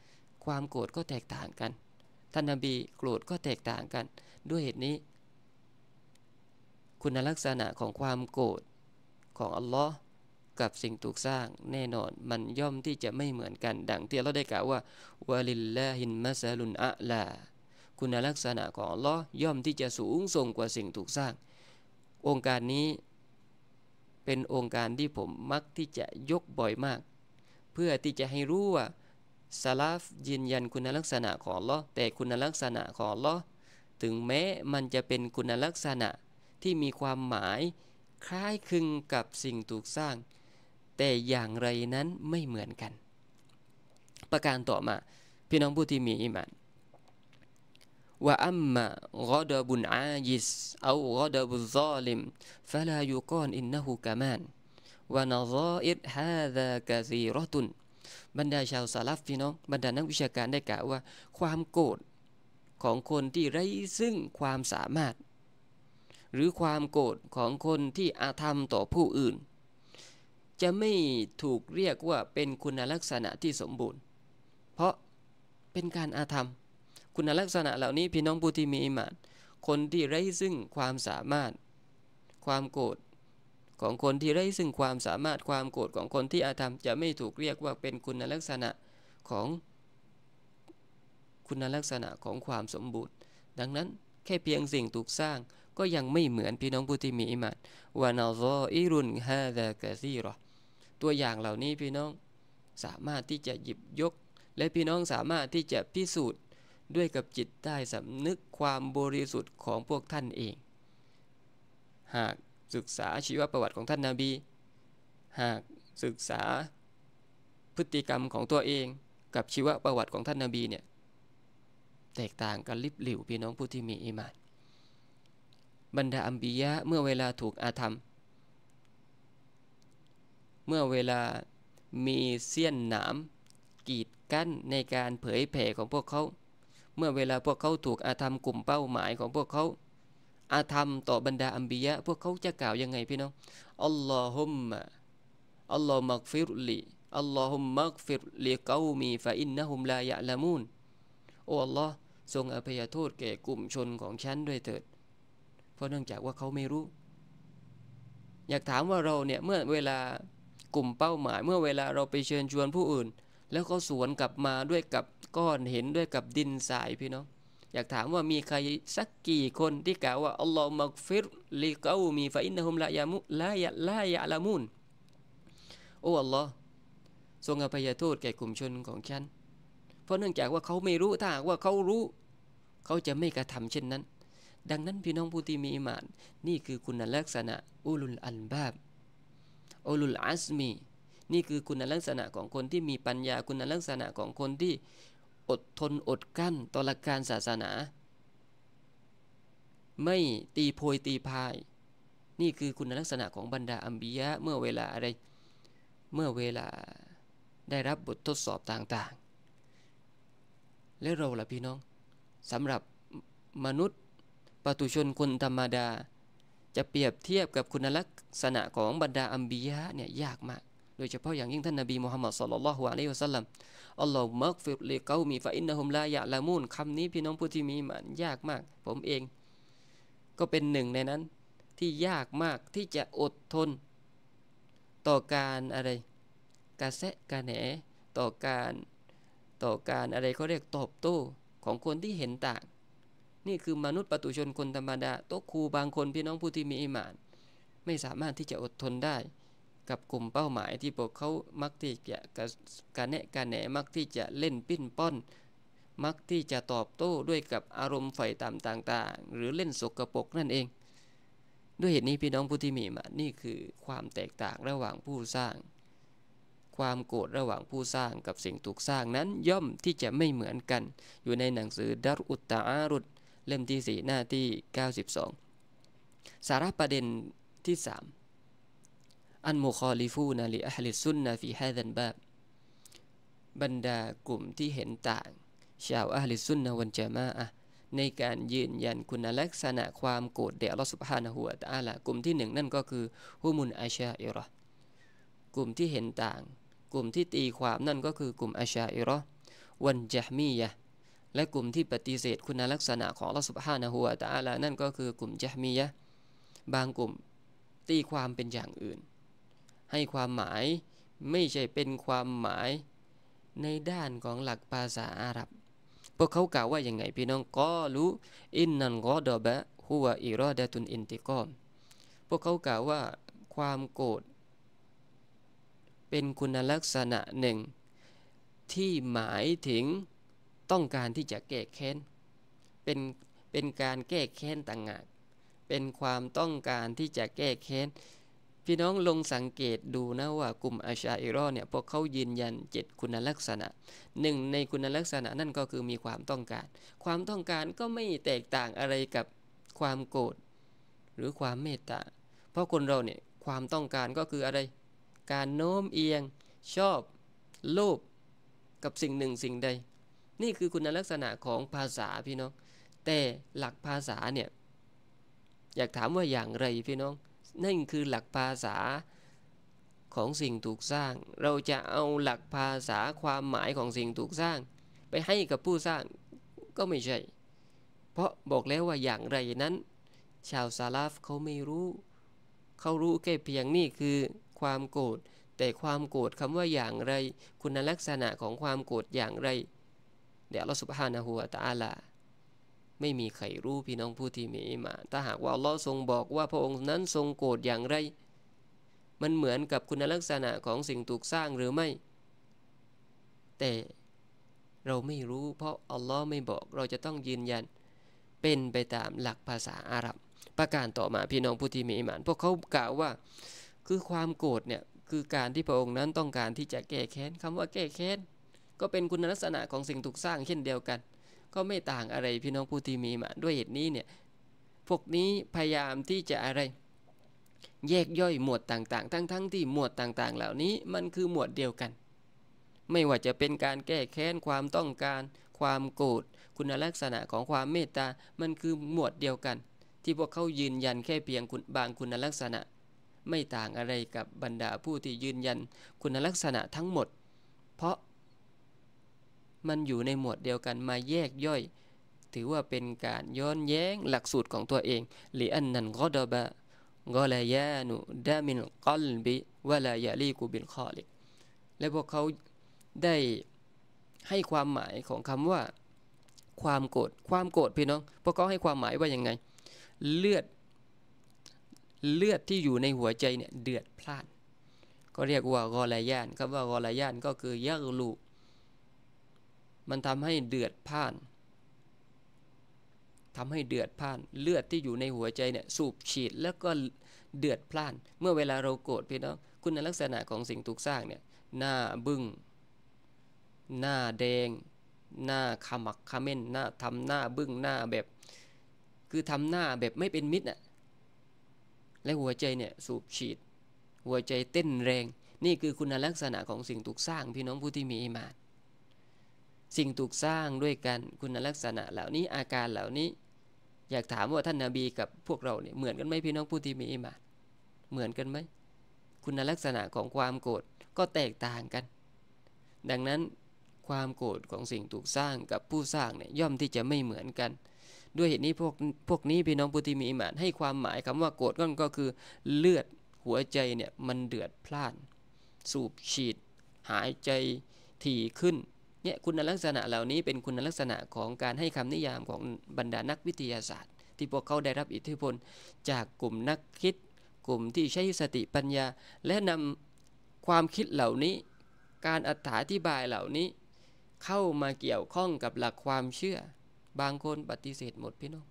ความโกรธก็แตกต่างกันท่านนบีโกรธก็แตกต่างกัน ด้วยเหตุนี้ คุณลักษณะของความโกรธของอัลลอฮ์กับสิ่งถูกสร้าง แน่นอนมันย่อมที่จะไม่เหมือนกันดังที่เราได้กล่าวว่าวาลิลลาฮินมซาลุนอะลาคุณลักษณะของอัลลอฮ์ย่อมที่จะสูง ส่งกว่าสิ่งถูกสร้าง องค์การนี้เป็นองค์การที่ผมมักที่จะยกบ่อยมาก เพื่อที่จะให้รู้ว่าซาลาฟยืนยันคุณลักษณะของอัลลอฮ์แต่คุณลักษณะของอัลลอฮ์ถึงแม้มันจะเป็นคุณลักษณะที่มีความหมายคล้ายคลึงกับสิ่งถูกสร้าง แต่อย่างไรนั้นไม่เหมือนกัน ประการต่อมา พี่น้องผู้ที่มีอิมานว่าอัมมะกอดบุนอายิสเอากอดบุซาลิมฟลายุกอนอินนะฮูกามานวานาซออิดฮาดากะซีรอตุนบรรดาชาวสาลัฟพี่น้องบรรดานักวิชาการได้กล่าวว่า ความโกรธของคนที่ไร้ซึ่งความสามารถหรือความโกรธของคนที่อาธรรมต่อผู้อื่น จะไม่ถูกเรียกว่าเป็นคุณลักษณะที่สมบูรณ์ เพราะเป็นการอาธรรม คุณลักษณะเหล่านี้พี่น้องผู้ที่มีอิมานคนที่ไร้ซึ่งความสามารถ ความโกรธของคนที่ไร้ซึ่งความสามารถ ความโกรธของคนที่อาธรรม จะไม่ถูกเรียกว่าเป็นคุณลักษณะของคุณลักษณะของความสมบูรณ์ ดังนั้นแค่เพียงสิ่งถูกสร้างก็ยังไม่เหมือนพี่น้องผู้ที่มีอิมานวานาซออิรุนฮาดากะซีรอตัวอย่างเหล่านี้พี่น้องสามารถที่จะหยิบยก และพี่น้องสามารถที่จะพิสูจน์ด้วยกับจิตใต้สำนึกความบริสุทธิ์ของพวกท่านเอง หากศึกษาชีวประวัติของท่านนาบี หากศึกษาพฤติกรรมของตัวเองกับชีวประวัติของท่านนาบีเนี่ยแตกต่างกันลิบหลิวพี่น้องผู้ที่มีอิมานบรรดาอัมบียะเมื่อเวลาถูกอาธรรม เมื่อเวลามีเสี้ยนหนาม กีดกั้นในการเผยแผ่ของพวกเขาเมื่อเวลาพวกเขาถูกอาธรรมกลุ่มเป้าหมายของพวกเขาอาธรรมต่อบรรดาอัมบียะ พวกเขาจะกล่าวยังไงพี่น้องอัลลอฮุมมะอัลลอฮ์มักฟิรลีอัลลอฮุมมักฟิรลีเกามีฟาอินนะฮุมลายะละมูนโอ้อัลลอฮ์ทรงอภัยโทษแก่กลุ่มชนของฉันด้วยเถิดเพราะเนื่องจากว่าเขาไม่รู้ อยากถามว่าเราเนี่ย เมื่อเวลากลุ่มเป้าหมายเมื่อเวลาเราไปเชิญชวนผู้อื่น แล้วเขาสวนกลับมาด้วยกับก้อนเห็นด้วยกับดินสายพี่น้องอยากถามว่ามีใครสักกี่คนที่กล่าวว่าอัลลอฮฺมักฟิรลิกามีฟาอินนะฮุมละยามุลายะลายะละมุนโอ้อัลลอฮ์ทรงอภัยโทษแก่กลุ่มชนของฉัน เพราะเนื่องจากว่าเขาไม่รู้ ถ้าหากว่าเขารู้ เขาจะไม่กระทำเช่นนั้นดังนั้นพี่น้องผู้ที่มีอิมานนี่คือคุณลักษณะอุลุลอันบาบอุลุลอัสมีนี่คือคุณลักษณะของคนที่มีปัญญา คุณลักษณะของคนที่อดทนอดกั้นต่อหลักการศาสนา ไม่ตีโพยตีพาย นี่คือคุณลักษณะของบรรดาอัมบียะเมื่อเวลาอะไรเมื่อเวลาได้รับบททดสอบต่าง ๆ และเราล่ะพี่น้องสำหรับมนุษย์ปัตุชนคนธรรมดา จะเปรียบเทียบกับคุณลักษณะของบรรดาอัมบียะเนี่ยยากมากโดยเฉพาะอย่างยิ่งท่านนบีมูฮัมมัดสุลลัลฮุอะลัยฮิวะสัลลัมอัลลอฮฺมักฟิรเลกามีฟาอินนะฮุมลายะละมูนคำนี้พี่น้องผู้ที่มีมันยากมาก ผมเอง ก็เป็นหนึ่งในนั้นที่ยากมากที่จะอดทน ต่อการอะไรกระแสกระแหนต่อการต่อการอะไรเขาเรียกตอบโต้ของคนที่เห็นต่างนี่คือมนุษย์ประตุชนคนธรรมดาโต๊ะครูบางคนพี่น้องผู้ที่มีอิมาน ไม่สามารถที่จะอดทนได้ กับกลุ่มเป้าหมายที่พวกเขามักที่จะการแนะการแหนมักที่จะเล่นปิ้นป้อน มักที่จะตอบโต้ด้วยกับอารมณ์ไฟต่มต่างๆหรือเล่นสกรปรกนั่นเอง ด้วยเหตุนี้พี่น้องผู้ที่มีมานี่คือความแตกต่างระหว่างผู้สร้าง ความโกรธระหว่างผู้สร้างกับสิ่งถูกสร้างนั้นย่อมที่จะไม่เหมือนกันอยู่ในหนังสือดารุตตาอารุตเล่มที่ 4 หน้าที่ 92 สาระประเด็นที่ 3 อันมุคอลิฟูนาลิอัลลิซุนนาฟีฮาดันบาบบรรดากลุ่มที่เห็นต่าง ชาวอัลลิซุนนาวันจามาอะในการยืนยันคุณลักษณะความโกรธเดอัรลอฮสุภานะัวตาละกลุ่มที่หนึ่งนั่นก็คือฮุมุนอาชาอิรอกลุ่มที่เห็นต่าง กลุ่มที่ตีความนั่นก็คือกลุ่มอาชาอิรอวันจามียะและกลุ่มที่ปฏิเสธคุณลักษณะของลอสุบฮานะฮัวตอาลานั่นก็คือกลุ่มจะมียะบางกลุ่มตีความเป็นอย่างอื่น ให้ความหมายไม่ใช่เป็นความหมายในด้านของหลักภาษาอาหรับ พวกเขากล่าวว่าอย่างไงพี่น้องก็รู้อินนันกอดอบะหัวอิรอดะตุนอินติกอมพวกเขากล่าวว่า ความโกรธเป็นคุณลักษณะหนึ่ง ที่หมายถึงต้องการที่จะแก้แค้น เป็น เป็นการแก้แค้นต่างหาก เป็นความต้องการที่จะแก้แค้น พี่น้องลงสังเกตดูนะว่ากลุ่มอาชาอิรอเนี่ยพวกเขายืนยัน7คุณลักษณะหนึ่งในคุณลักษณะนั่นก็คือมีความต้องการ ความต้องการก็ไม่แตกต่างอะไรกับความโกรธหรือความเมตตา เพราะคนเราเนี่ยความต้องการก็คืออะไร การโน้มเอียง ชอบโลภกับสิ่งหนึ่งสิ่งใดนี่คือคุณลักษณะของภาษาพี่น้อง แต่หลักภาษาเนี่ย อยากถามว่าอย่างไรพี่น้อง นั่นคือหลักภาษาของสิ่งถูกสร้าง เราจะเอาหลักภาษาความหมายของสิ่งถูกสร้าง ไปให้กับผู้สร้างก็ไม่ใช่ เพราะบอกแล้วว่าอย่างไรนั้น ชาวซาลาฟเขาไม่รู้ เขารู้แค่เพียงนี่คือความโกรธ แต่ความโกรธคำว่าอย่างไร คุณลักษณะของความโกรธอย่างไรเดี๋ยลลอาสุบฮานะฮัวตาลา ไม่มีใครรู้พี่น้องผู้ที่มีมาน ถ้าหากว่าอัลลอฮ์ทรงบอกว่าพระองค์นั้นทรงโกรธอย่างไร มันเหมือนกับคุณลักษณะของสิ่งถูกสร้างหรือไม่ แต่เราไม่รู้เพราะอัลลอฮ์ไม่บอก เราจะต้องยืนยันเป็นไปตามหลักภาษาอาหรับ ประการต่อมาพี่น้องผู้ที่มีอิมานพวกเขากล่าวว่าคือความโกรธเนี่ยคือการที่พระองค์นั้นต้องการที่จะแก้แค้นคำว่าแก้แค้นก็เป็นคุณลักษณะของสิ่งถูกสร้างเช่นเดียวกัน ก็ไม่ต่างอะไรพี่น้องผู้ที่มีมาด้วยเหตุนี้เนี่ยพวกนี้พยายามที่จะอะไรแยกย่อยหมวดต่างๆ ทั้งๆทที่หมวดต่างๆ เหล่านี้มันคือหมวดเดียวกัน ไม่ว่าจะเป็นการแก้แค้นความต้องการ ความโกรธคุณลักษณะของความเมตตามันคือหมวดเดียวกัน ที่พวกเขายืนยันแค่เพียงบางคุณลักษณะ ไม่ต่างอะไรกับบรรดาผู้ที่ยืนยัน คุณลักษณะทั้งหมด เพราะมันอยู่ในหมวดเดียวกันมาแยกย่อย ถือว่าเป็นการย้อนแย้งหลักสูตรของตัวเองหรืออันนั้นก็ดบะก็ลแยานุดามินกอลบิวลายาลีกูบินคอลิกและพวกเขาได้ให้ความหมายของคำว่าความโกรธความโกรธพี่น้องพวกเขาให้ความหมายว่ายังไง เลือดเลือดที่อยู่ในหัวใจเนี่ยเดือดพล่านก็เรียกว่ากอลายานคำว่ากอลายานก็คือยักลูมันทำให้เดือดพ่านทำให้เดือดพ่าน เลือดที่อยู่ในหัวใจเนี่ยสูบฉีดแล้วก็เดือดพ่าน เมื่อเวลาเราโกรธพี่น้อง คุณลักษณะของสิ่งถูกสร้างเนี่ยหน้าบึง้ง หน้าแดง หน้าขมักขม้นหน้าทำหน้าบึง้งหน้าแบบ คือทำหน้าแบบไม่เป็นมิตรน่ะและหัวใจเนี่ยสูบฉีด หัวใจเต้นแรง นี่คือคุณลักษณะของสิ่งถูกสร้าง พี่น้องผู้ที่มีอิมานสิ่งถูกสร้างด้วยกันคุณลักษณะเหล่านี้อาการเหล่านี้ อยากถามว่า ท่านนาบีกับพวกเราเนี่ยเหมือนกันไหมพี่น้อง ผู้ที่มีอิมาน เหมือนกันไหมคุณลักษณะของความโกรธก็แตกต่างกัน ดังนั้นความโกรธของสิ่งถูกสร้างกับผู้สร้างเนี่ยย่อมที่จะไม่เหมือนกัน ด้วยเหตุนี้พวกพวกนี้พี่น้อง ผู้ที่มีอิมาน ให้ความหมายคำว่าโกรธก็คือเลือดหัวใจเนี่ยมันเดือดพล่าน สูบฉีด หายใจถี่ขึ้นเนี่ยคุณลักษณะเหล่านี้เป็นคุณลักษณะของการให้คำนิยามของบรรดานักวิทยาศาสตร์ ที่พวกเขาได้รับอิทธิพลจากกลุ่มนักคิด กลุ่มที่ใช้สติปัญญา และนำความคิดเหล่านี้การอธิบายเหล่านี้ เข้ามาเกี่ยวข้องกับหลักความเชื่อบางคนปฏิเสธหมดพี่น้อง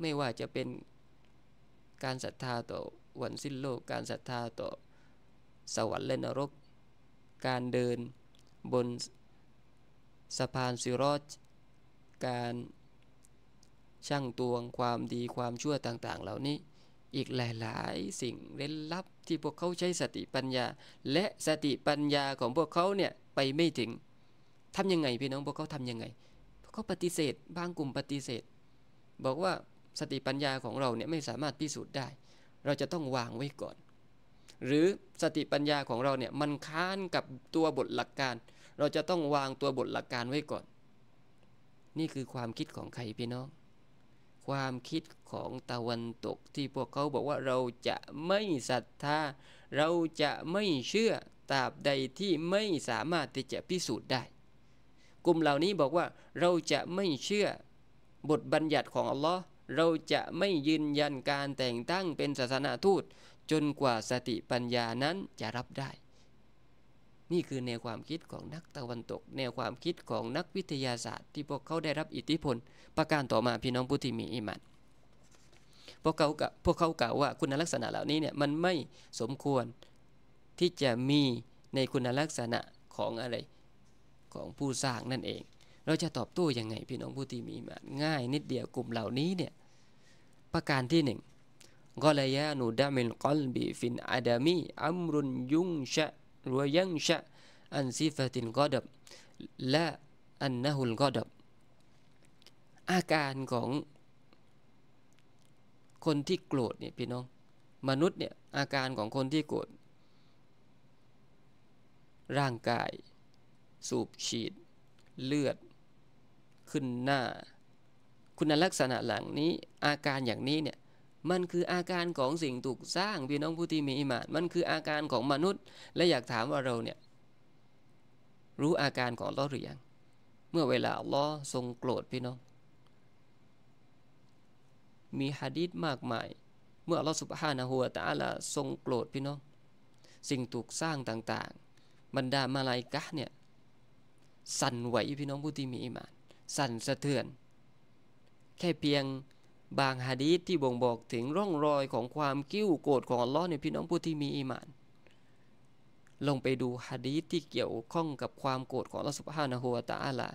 ไม่ว่าจะเป็นการศรัทธาต่อวันสิ้นโลกการศรัทธาต่อสวรรค์และนรก การเดินบนสะพานซิรอดการช่างตวงความดีความชั่วต่างๆ เหล่านี้ อีกหลายๆสิ่งเร้นลับที่พวกเขาใช้สติปัญญา และสติปัญญาของพวกเขาเนี่ยไปไม่ถึง ทำยังไงพี่น้องพวกเขาทำยังไง พวกเขาปฏิเสธบางกลุ่มปฏิเสธ บอกว่าสติปัญญาของเราเนี่ยไม่สามารถพิสูจน์ได้ เราจะต้องวางไว้ก่อน หรือสติปัญญาของเราเนี่ยมันค้านกับตัวบทหลักการเราจะต้องวางตัวบทหลักการไว้ก่อน นี่คือความคิดของใครพี่น้อง ความคิดของตะวันตกที่พวกเขาบอกว่าเราจะไม่ศรัทธา เราจะไม่เชื่อตราบใดที่ไม่สามารถที่จะพิสูจน์ได้ กลุ่มเหล่านี้บอกว่าเราจะไม่เชื่อบทบัญญัติของอัลลอฮ์เราจะไม่ยืนยันการแต่งตั้งเป็นศาสนาทูต จนกว่าสติปัญญานั้นจะรับได้นี่คือแนวความคิดของนักตะวันตก แนวความคิดของนักวิทยาศาสตร์ ที่พวกเขาได้รับอิทธิพลประการต่อมาพี่น้องผู้ที่มีอิมันพวกเขาพวกเขากล่าวว่าคุณลักษณะเหล่านี้เนี่ยมันไม่สมควรที่จะมีในคุณลักษณะของอะไรของผู้สร้างนั่นเอง เราจะตอบโต้ยังไงพี่น้องผู้ที่มีอิมันง่ายนิดเดียวกลุ่มเหล่านี้เนี่ยประการที่หนึ่งกอลยานูดามิลกอลบีฟินอาดามีอัมรุนยุงชะรััวยงชะอนซ وينشأ عن صفة ا ل غ ض นน ا أ ุลกอดับอาการของคนที่โกรธเนี่ยพี่น้องมนุษย์เนี่ยอาการของคนที่โกรธร่างกาย สูบฉีด เลือด ขึ้นหน้า คุณลักษณะหลังนี้อาการอย่างนี้เนี่ยมันคืออาการของสิ่งถูกสร้างพี่น้องผู้ที่มีอิมาน มันคืออาการของมนุษย์ และอยากถามว่าเราเนี่ยรู้อาการของล้อหรือยัง เมื่อเวลาล้อทรงโกรธพี่น้อง มีฮะดีษมากมาย เมื่อลอสุบฮานะฮัวตาละทรงโกรธพี่น้อง สิ่งถูกสร้างต่างๆ บรรดามาลายกะเนี่ยสั่นไหวพี่น้องผู้ที่มีอิมานสั่นสะเทือน แค่เพียงบางฮะดีษที่บ่งบอกถึงร่องรอยของความกิ้วโกรธของอัลลอฮ์ในพี่น้องผู้ที่มีอีมาน ลงไปดูฮะดีษที่เกี่ยวข้องกับความโกรธของอัลลอฮ์สุบฮานะฮูวะตะอาลา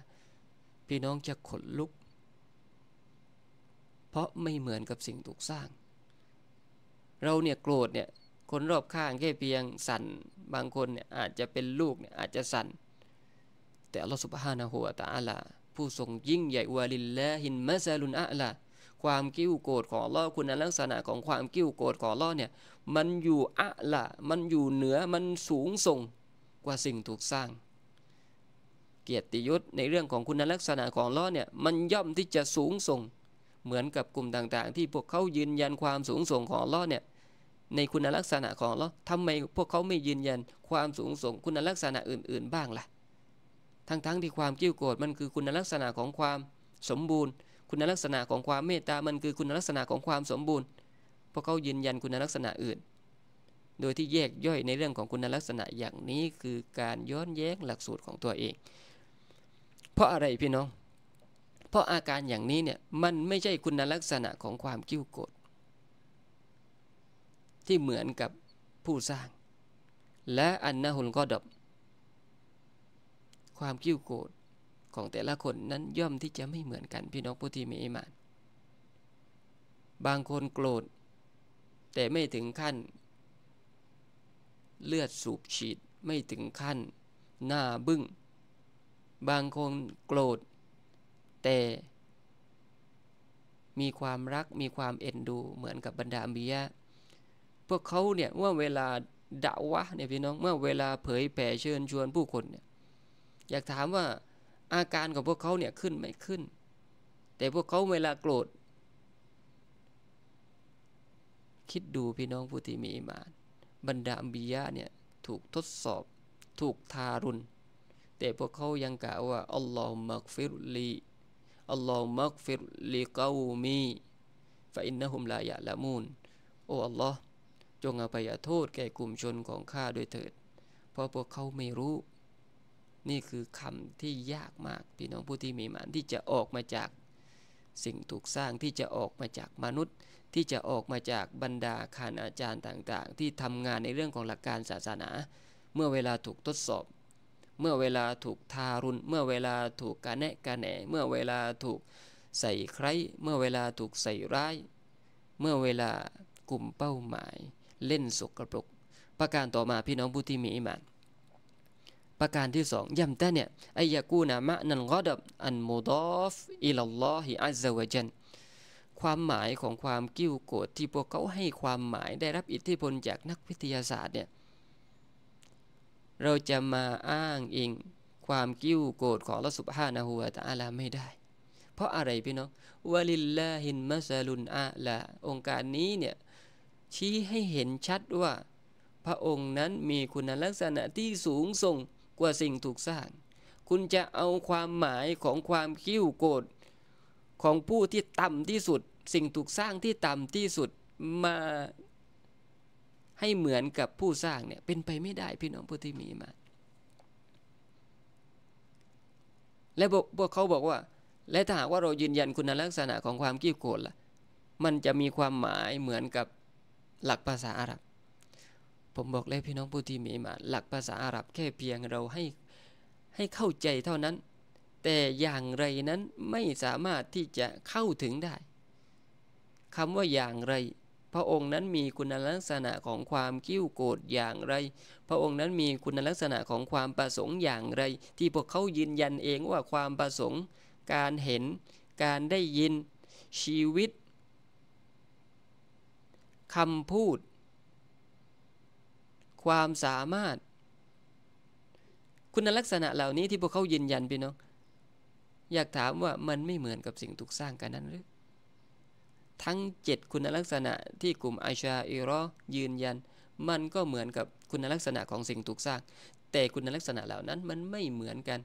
พี่น้องจะขนลุก เพราะไม่เหมือนกับสิ่งถูกสร้าง เราเนี่ยโกรธเนี่ยคนรอบข้างแค่เพียงสั่นบางคนเนี่ยอาจจะเป็นลูกเนี่ยอาจจะสั่นแต่อัลลอฮ์สุบฮานะฮูวะตะอาลาผู้ทรงยิ่งใหญ่วาลิลลาฮินมาซาลุนอะลาความกิ้วโกรธของล่อคุณลักษณะของความกิ้วโกรธของล่อเนี่ยมันอยู่อะละ มันอยู่เหนือมันสูงส่ง กว่าสิ่งถูกสร้าง เกียรติยศในเรื่องของคุณลักษณะของล่อเนี่ยมันย่อมที่จะสูงส่งเหมือนกับกลุ่มต่างๆ ที่พวกเขายืนยันความสูงส่งของล่อเนี่ยในคุณลักษณะของล้อทำไมพวกเขาไม่ยืนยันความสูงส่ง คุณลักษณะอื่น ๆบ้างละ่ะทั้งๆทที่ความกิ้วโกรธมันคือคุณลักษณะของความสมบูรณ์คุณลักษณะของความเมตตามันคือคุณลักษณะของความสมบูรณ์เพราะเขายืนยันคุณลักษณะอื่น โดยที่แยกย่อยในเรื่องของคุณลักษณะอย่างนี้คือการย้อนแย้งหลักสูตรของตัวเอง เพราะอะไรพี่น้อง เพราะอาการอย่างนี้เนี่ยมันไม่ใช่คุณลักษณะของความกิ้วโกดที่เหมือนกับผู้สร้าง และอันนาหุลก็ดบความกิ้วโกดของแต่ละคนนั้นย่อมที่จะไม่เหมือนกันพี่น้องผู้ที่มีอิมานบางคนโกรธ แต่ไม่ถึงขั้น เลือดสูบฉีดไม่ถึงขั้นหน้าบึง้ง บางคนโกรธ แต่มีความรักมีความเอ็นดูเหมือนกับบรรดาเมบียพวกเขาเนี่ยเมื่อเวลาด่าวะเนี่ยพี่น้องเมื่อ เวลาเผยแผ่เชิญชวนผู้คนเนี่ยอยากถามว่าอาการของพวกเขาเนี่ยขึ้นไม่ขึ้น แต่พวกเขาเวลาโกรธ คิดดูพี่น้องผู้ที่มีอิมาน บรรดาอัมบียะเนี่ยถูกทดสอบถูกทารุณ แต่พวกเขายังกล่าวว่าอัลลอฮฺมักฟิรลีอัลลอฮฺมักฟิรลีกามีฟะอินนะฮุมลายะละมูนโอ้อัลลอฮ์จงอภัยโทษแก่กลุ่มชนของข้าด้วยเถิด เพราะพวกเขาไม่รู้นี่คือคำที่ยากมาก พี่น้องผู้ที่มีมานที่จะออกมาจากสิ่งถูกสร้างที่จะออกมาจากมนุษย์ ที่จะออกมาจากบรรดาคานอาจารย์ต่างๆ ที่ทำงานในเรื่องของหลักการศาสนา เมื่อเวลาถูกทดสอบ เมื่อเวลาถูกทารุณ เมื่อเวลาถูกการแนะการแหนเมื่อเวลาถูกใส่ใครเมื่อเวลาถูกใส่ร้าย เมื่อเวลากลุ่มเป้าหมาย เล่นสกรปรกประการต่อมาพี่น้องผู้ที่มีอิมันประการที่สองย่ำแต่เนี่ยอายกูนามะนันกอดบอันมูดอฟอิลลอฮิอัลซาวจันความหมายของความกิ้วโกรธที่พวกเขาให้ความหมายได้รับอิทธิพลจากนักวิทยาศาสตร์เนี่ยเราจะมาอ้างอิงความกิ้วโกรธของละสุบฮานะฮูวะตะอาลาไม่ได้ เพราะอะไรพี่น้องวะลิลลาฮินมัสลุนอาลาองค์การนี้เนี่ยชี้ให้เห็นชัดว่า พระองค์นั้นมีคุณลักษณะที่สูงส่งกว่าสิ่งถูกสร้าง คุณจะเอาความหมายของความคิ้วโกรธของผู้ที่ต่ำที่สุด สิ่งถูกสร้างที่ต่ำที่สุดมาให้เหมือนกับผู้สร้างเนี่ยเป็นไปไม่ได้พี่น้องผู้ที่มีมา และพวกเขาบอกว่าและถ้าหากว่าเรายืนยันคุณลักษณะของความขี้โกรธล่ะมันจะมีความหมายเหมือนกับหลักภาษาอาหรับผมบอกแล้วพี่น้องผู้ที่มีมา หลักภาษาอาหรับแค่เพียงเราให้ให้เข้าใจเท่านั้น แต่อย่างไรนั้นไม่สามารถที่จะเข้าถึงได้คำว่าอย่างไร พระองค์นั้นมีคุณลักษณะของความกิ้วโกรธอย่างไร พระองค์นั้นมีคุณลักษณะของความประสงค์อย่างไร ที่พวกเขายืนยันเองว่าความประสงค์ การเห็น การได้ยิน ชีวิตคำพูดความสามารถ คุณลักษณะเหล่านี้ที่พวกเขายืนยันพี่น้องอยากถามว่ามันไม่เหมือนกับสิ่งถูกสร้างกันนั้นหรือ ทั้งเจ็ดคุณลักษณะที่กลุ่มอาชาอิรอยืนยัน มันก็เหมือนกับคุณลักษณะของสิ่งถูกสร้าง แต่คุณลักษณะเหล่านั้นมันไม่เหมือนกัน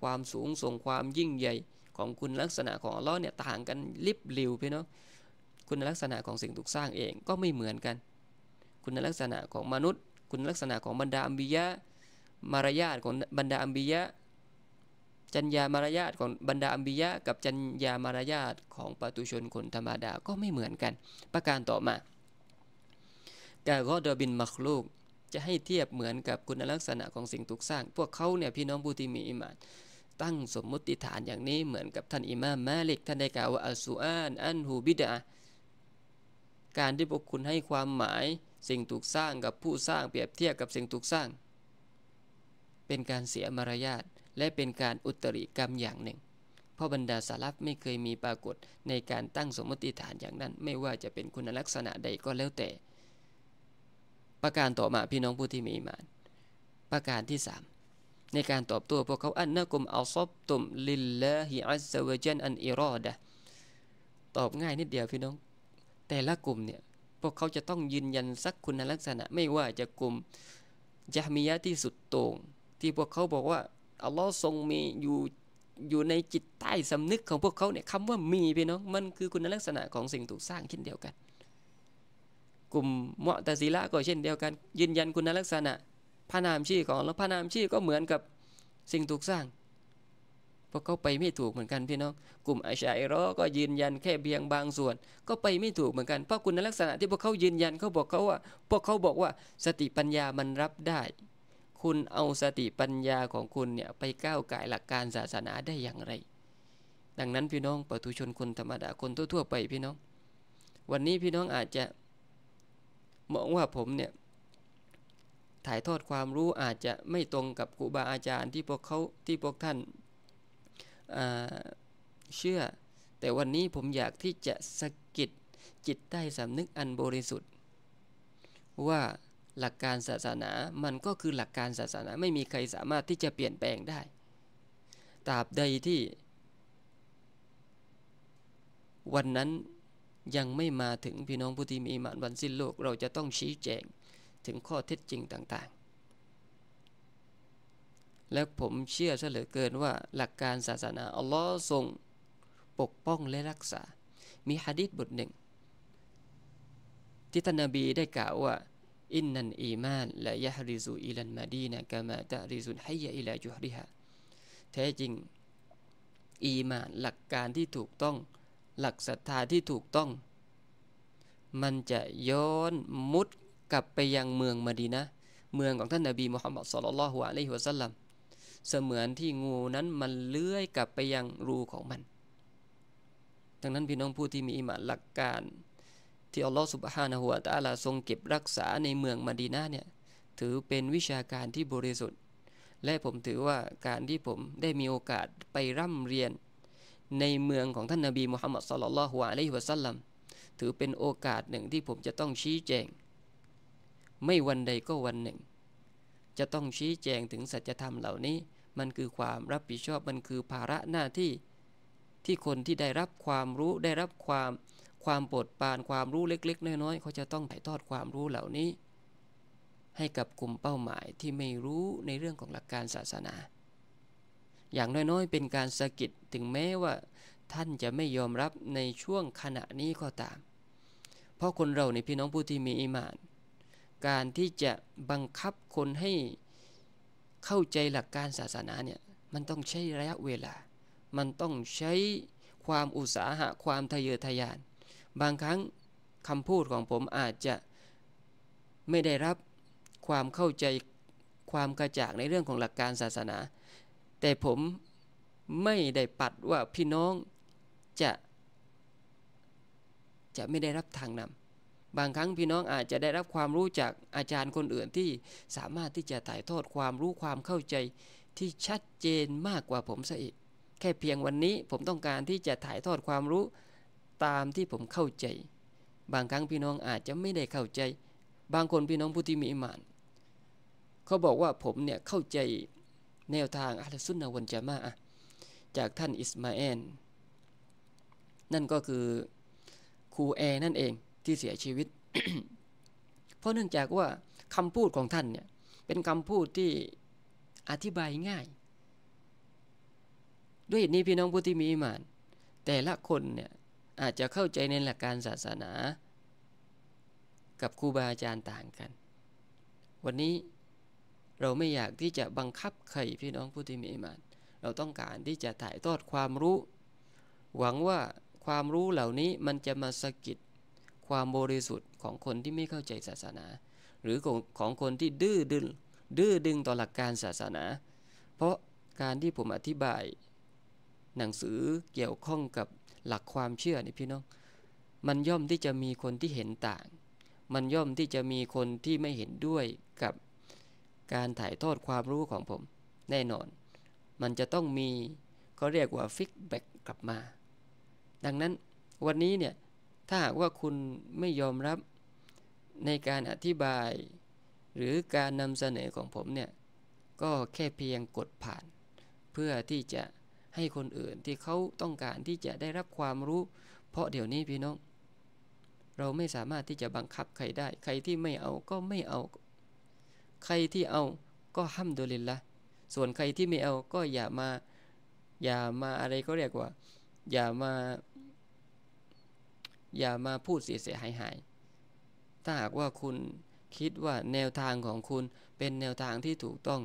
ความสูงส่งความยิ่งใหญ่ ของคุณลักษณะของอลอเนี่ยต่างกันลิบลิวพี่น้องคุณลักษณะของสิ่งถูกสร้างเองก็ไม่เหมือนกัน คุณลักษณะของมนุษย์คุณลักษณะของบรรดาอัมบียะมารยาทของบรรดาอัมบียะ จัญญามารยาทของบรรดาอัมบียะกับจัญญามารยาทของปัตุชนคนธรรมดา ก็ไม่เหมือนกัน ประการต่อมาการกดบินมักลูก จะให้เทียบเหมือนกับคุณลักษณะของสิ่งถูกสร้าง พวกเขาเนี่ยพี่น้องผู้ที่มีอิมานตั้งสมมุติฐานอย่างนี้เหมือนกับท่านอิมามมเลิกท่านได้กล่าวว่าอัลซูอานอันฮูบิดะการที่พวกคุณให้ความหมายสิ่งถูกสร้างกับผู้สร้างเปรียบเทียบกับสิ่งถูกสร้าง เป็นการเสียมารยาทและเป็นการอุตริกรรมอย่างหนึ่ง เพราะบรรดาสารับไม่เคยมีปรากฏในการตั้งสมมติฐานอย่างนั้น ไม่ว่าจะเป็นคุณลักษณะใดก็แล้วแต่ ประการต่อมาพี่น้องผู้ที่มีมานประการที่ 3 ในการตอบตัวพวกเขาอันนะกุมอัลซอบตุมลิลลาฮิอัลซเวเจนอันอิรอดะตอบง่ายนิดเดียวพี่น้องแต่ละกลุ่มเนี่ยพวกเขาจะต้องยืนยันสักคุณลักษณะ ไม่ว่าจะกลุ่มยะมียะที่สุดโต่งที่พวกเขาบอกว่าอัลลอฮ์ทรงมีอยู่อยู่ในจิตใต้สำนึกของพวกเขาเนี่ยคำว่ามีพี่น้องมันคือคุณลักษณะของสิ่งถูกสร้างเช่นเดียวกัน กลุ่มมอตสซิละก็เช่นเดียวกันยืนยันคุณลักษณะพระนามชื่อของแล้วพระนามชื่อก็เหมือนกับสิ่งถูกสร้างพราะเขาไปไม่ถูกเหมือนกันพี่น้อง กลุ่มอาชาอิรอก็ยืนยันแค่เบียงบางส่วน ก็ไปไม่ถูกเหมือนกัน เพราะคุณลักษณะที่พวกเขายืนยันเขาบอกเขาว่า พวกเขาบอกว่าสติปัญญามันรับได้ คุณเอาสติปัญญาของคุณเนี่ยไปก้าวไก่หลักการศาสนาได้อย่างไร ดังนั้นพี่น้องประตูชนคนธรรมดาคนทั่วๆไปพี่น้อง วันนี้พี่น้องอาจจะมองว่าผมเนี่ยถ่ายทอดความรู้อาจจะไม่ตรงกับครูบาอาจารย์ที่พวกเขาที่พวกท่านเชื่อแต่วันนี้ผมอยากที่จะสะกิดจิตใต้สำนึกอันบริสุทธิ์ ว่าหลักการศาสนามันก็คือหลักการศาสนาไม่มีใครสามารถที่จะเปลี่ยนแปลงได้ตราบใดที่ วันนั้นยังไม่มาถึงพี่น้องผู้ที่มีมานวันสิ้นโลก เราจะต้องชี้แจงถึงข้อเท็จจริงต่างและผมเชื่อเสลือเกินว่า หลักการศาสนาอัลลอฮ์ทรงปกป้องและรักษา มีฮะดิษบทหนึ่งที่ท่านนบีได้กล่าวว่า อินนันอีมานและยะฮริซูอิลันมาดีนะกามาตะริซุนไฮยะอิลาจุฮริฮะแท้จริงอีมานหลักการที่ถูกต้องหลักศรัทธาที่ถูกต้อง มันจะย้อนมุดกลับไปยังเมืองมาดีนะเมืองของท่านนบีมุฮัมมัดสุลลัลฮุอะลัยฮิวะสัลลัมเสมือนที่งูนั้นมันเลื้อยกลับไปยังรูของมัน ดังนั้นพี่น้องผู้ที่มีอิมานหลักการ ที่อัลลอฮฺสุบฮานะฮุวะตาลาทรงเก็บรักษาในเมืองมาดีนาเนี่ย ถือเป็นวิชาการที่บริสุทธิ์ และผมถือว่าการที่ผมได้มีโอกาสไปร่ำเรียน ในเมืองของท่านนาบีมุฮัมมัดสลลัลลอฮุอะลัยฮิวะซัลลัม ถือเป็นโอกาสหนึ่งที่ผมจะต้องชี้แจง ไม่วันใดก็วันหนึ่งจะต้องชี้แจงถึงสัจธรรมเหล่านี้ มันคือความรับผิดชอบ มันคือภาระหน้าที่ที่คนที่ได้รับความรู้ ได้รับความความโปรดปานความรู้เล็กๆน้อย ๆ เขาจะต้องถ่ายทอดความรู้เหล่านี้ ให้กับกลุ่มเป้าหมายที่ไม่รู้ในเรื่องของหลักการศาสนา อย่างน้อยๆ เป็นการสะกิดถึงแม้ว่าท่านจะไม่ยอมรับในช่วงขณะนี้ก็ตามเพราะคนเราในพี่น้องผู้ที่มีอิมานการที่จะบังคับคนให้เข้าใจหลักการศาสนาเนี่ยมันต้องใช้ระยะเวลา มันต้องใช้ความอุตสาหะ ความทะเยอทะยาน บางครั้งคำพูดของผมอาจจะไม่ได้รับความเข้าใจความกระจ่างในเรื่องของหลักการศาสนา แต่ผมไม่ได้ปัดว่าพี่น้องจะจะไม่ได้รับทางนำบางครั้งพี่น้องอาจจะได้รับความรู้ จากอาจารย์คนอื่นที่สามารถที่จะถ่ายทอดความรู้ความเข้าใจที่ชัดเจนมากกว่าผมซะอีก แค่เพียงวันนี้ผมต้องการที่จะถ่ายทอดความรู้ตามที่ผมเข้าใจ บางครั้งพี่น้องอาจจะไม่ได้เข้าใจ บางคนพี่น้องผู้ที่มีอิมาน เขาบอกว่าผมเนี่ยเข้าใจแนวทางอัลสุนนวันจามะจากท่านอิสมาเอลนั่นก็คือครูแอนั่นเองที่เสียชีวิต เพราะเนื่องจากว่าคำพูดของท่านเนี่ยเป็นคำพูดที่อธิบายง่าย ด้วยเหตุนี้พี่น้องผู้ที่มีอิมาน แต่ละคนเนี่ยอาจจะเข้าใจในหลักการศาสนา กับครูบาอาจารย์ต่างกัน วันนี้เราไม่อยากที่จะบังคับใครพี่น้องผู้ที่มีอิมานเราต้องการที่จะถ่ายทอดความรู้หวังว่าความรู้เหล่านี้มันจะมาสะกิดความบริสุทธิ์ของคนที่ไม่เข้าใจศาสนา หรือของของคนที่ดื้อดึงดื้อดึงต่อหลักการศาสนา เพราะการที่ผมอธิบาย หนังสือเกี่ยวข้องกับหลักความเชื่อนี่พี่น้องมันย่อมที่จะมีคนที่เห็นต่าง มันย่อมที่จะมีคนที่ไม่เห็นด้วยกับการถ่ายทอดความรู้ของผม แน่นอน มันจะต้องมีเขาเรียกว่าฟิกแบ็กกลับมา ดังนั้นวันนี้เนี่ยถ้าหากว่าคุณไม่ยอมรับในการอธิบาย หรือการนำเสนอของผมเนี่ย ก็แค่เพียงกดผ่าน เพื่อที่จะให้คนอื่นที่เขาต้องการที่จะได้รับความรู้ เพราะเดี๋ยวนี้พี่น้อง เราไม่สามารถที่จะบังคับใครได้ใครที่ไม่เอาก็ไม่เอา ใครที่เอาก็ห้ามดุลินละส่วนใครที่ไม่เอาก็อย่ามาอย่ามาอะไรก็เรียกว่า อย่ามาอย่ามาพูดเสียเสียหายหาย ถ้าหากว่าคุณคิดว่าแนวทางของคุณเป็นแนวทางที่ถูกต้อง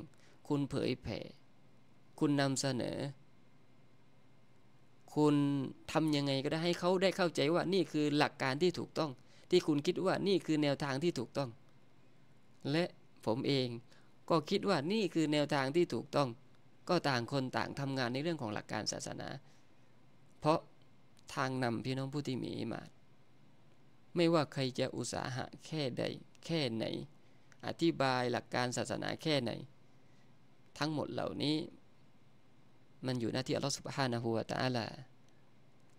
คุณเผยแผ่ คุณนำเสนอ คุณทำยังไงก็ได้ให้เขาได้เข้าใจว่านี่คือหลักการที่ถูกต้อง ที่คุณคิดว่านี่คือแนวทางที่ถูกต้อง และผมเองก็คิดว่านี่คือแนวทางที่ถูกต้อง ก็ต่างคนต่างทำงานในเรื่องของหลักการศาสนา เพราะทางนำพี่น้องผู้ที่มีอิมานไม่ว่าใครจะอุตสาหะแค่ใด แค่ไหน อธิบายหลักการศาสนาแค่ไหน ทั้งหมดเหล่านี้ มันอยู่หน้าที่อัลลอฮฺสุบฮานะฮูวตาลา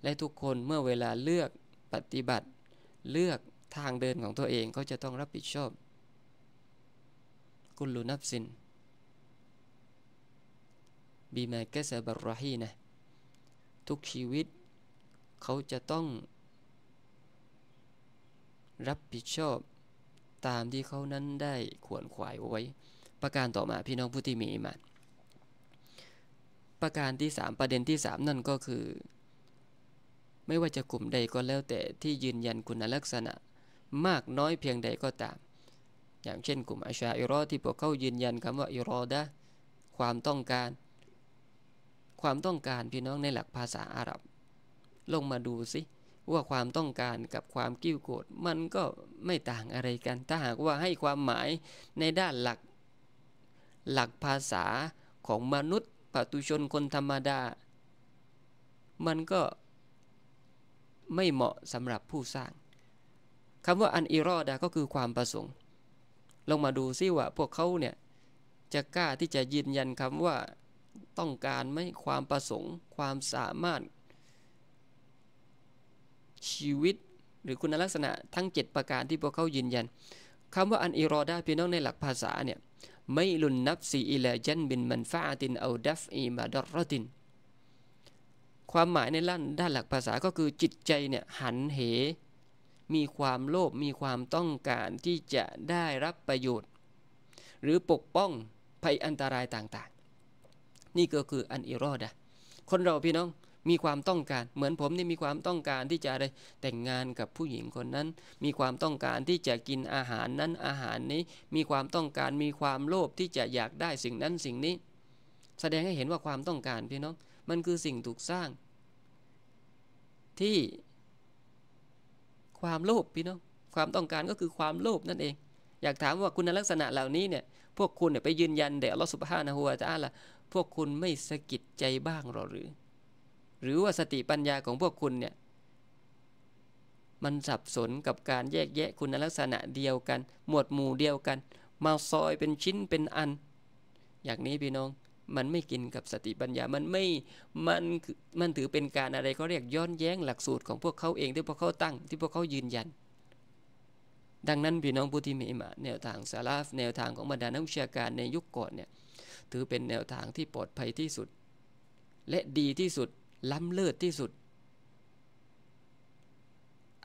และทุกคนเมื่อเวลาเลือกปฏิบัติเลือกทางเดินของตัวเองก็จะต้องรับผิดชอบ กุลูนับสินบีมาเกซาบรรฮีนะทุกชีวิตเขาจะต้องรับผิดชอบตามที่เขานั้นได้ขวนขวายไว้ ประการต่อมาพี่น้องผู้ที่มีอิมานประการที่ 3 ประเด็นที่ 3 นั่นก็คือ ไม่ว่าจะกลุ่มใดก็แล้วแต่ ที่ยืนยันคุณลักษณะ มากน้อยเพียงใดก็ตาม อย่างเช่นกลุ่มอาชาอิรอที่พวกเขายืนยันคำว่าอิรอดะความต้องการ ความต้องการพี่น้องในหลักภาษาอาหรับ ลงมาดูสิว่าความต้องการกับความกิ้วโกรธมันก็ไม่ต่างอะไรกัน ถ้าหากว่าให้ความหมายในด้านหลักหลักภาษาของมนุษย์ ปัตุชนคนธรรมดา มันก็ไม่เหมาะสำหรับผู้สร้าง คำว่าอันอิรอดาก็คือความประสงค์ ลงมาดูซิว่าพวกเขาเนี่ยจะกล้าที่จะยืนยันคำว่าต้องการไหมความประสงค์ความสามารถชีวิตหรือคุณลักษณะทั้ง 7 ประการที่พวกเขายืนยันคำว่าอันอิรอดาพี่น้องในหลักภาษาเนี่ยไม่ลุนนับซีอิลาจันบินมันฟาตินเอาดัฟอีมาดรอติน ความหมายในล้านด้านหลักภาษาก็คือจิตใจเนี่ยหันเห มีความโลภมีความต้องการที่จะได้รับประโยชน์ หรือปกป้องภัยอันตรายต่าง ๆ นี่ก็คืออันอิรอดะคนเราพี่น้องมีความต้องการเหมือนผมนี่มีความต้องการที่จะอะไรแต่งงานกับผู้หญิงคนนั้น มีความต้องการที่จะกินอาหารนั้นอาหารนี้ มีความต้องการมีความโลภที่จะอยากได้สิ่งนั้นสิ่งนี้ แสดงให้เห็นว่าความต้องการพี่น้องมันคือสิ่งถูกสร้าง ที่ความโลภพี่น้องความต้องการก็คือความโลภนั่นเอง อยากถามว่าคุณลักษณะเหล่านี้เนี่ยพวกคุณเนี่ยไปยืนยันเดี๋ยวลอสุภาพนะฮัวจ้าละพวกคุณไม่สะกิดใจบ้างหรอหรือหรือว่าสติปัญญาของพวกคุณเนี่ยมันสับสนกับการแยกแยะคุณลักษณะเดียวกัน หมวดหมู่เดียวกัน มาซอยเป็นชิ้นเป็นอัน อย่างนี้พี่น้องมันไม่กินกับสติปัญญา มันไม่ มันมันถือเป็นการอะไรเขาเรียกย้อนแย้ง หลักสูตรของพวกเขาเองที่พวกเขาตั้งที่พวกเขายืนยัน ดังนั้นพี่น้องผู้ที่มีมาแนวทางสาราฟ แนวทางของบรรดานักวิชาการในยุคก่อนเนี่ยถือเป็นแนวทางที่ปลอดภัยที่สุด และดีที่สุดล้ำเลิศที่สุด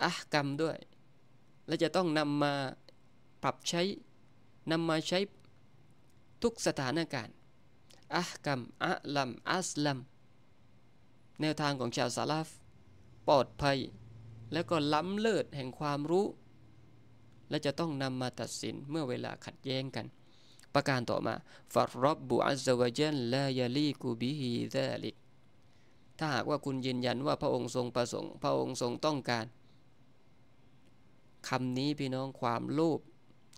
อะกรรมด้วย และจะต้องนำมาปรับใช้นำมาใช้ทุกสถานการณ์อะกรรมอะลัมอัสลัมแนวทางของชาวซาลาฟปลอดภัย และก็ล้ำเลิศแห่งความรู้ และจะต้องนำมาตัดสินเมื่อเวลาขัดแย้งกัน ประการต่อมาฟารรบบุอัซวเจนลายาลีกูบิฮิซาลิกถ้าหากว่าคุณยืนยันว่าพระองค์ทรงประสงค์พระองค์ทรงต้องการคำนี้พี่น้องความโลภ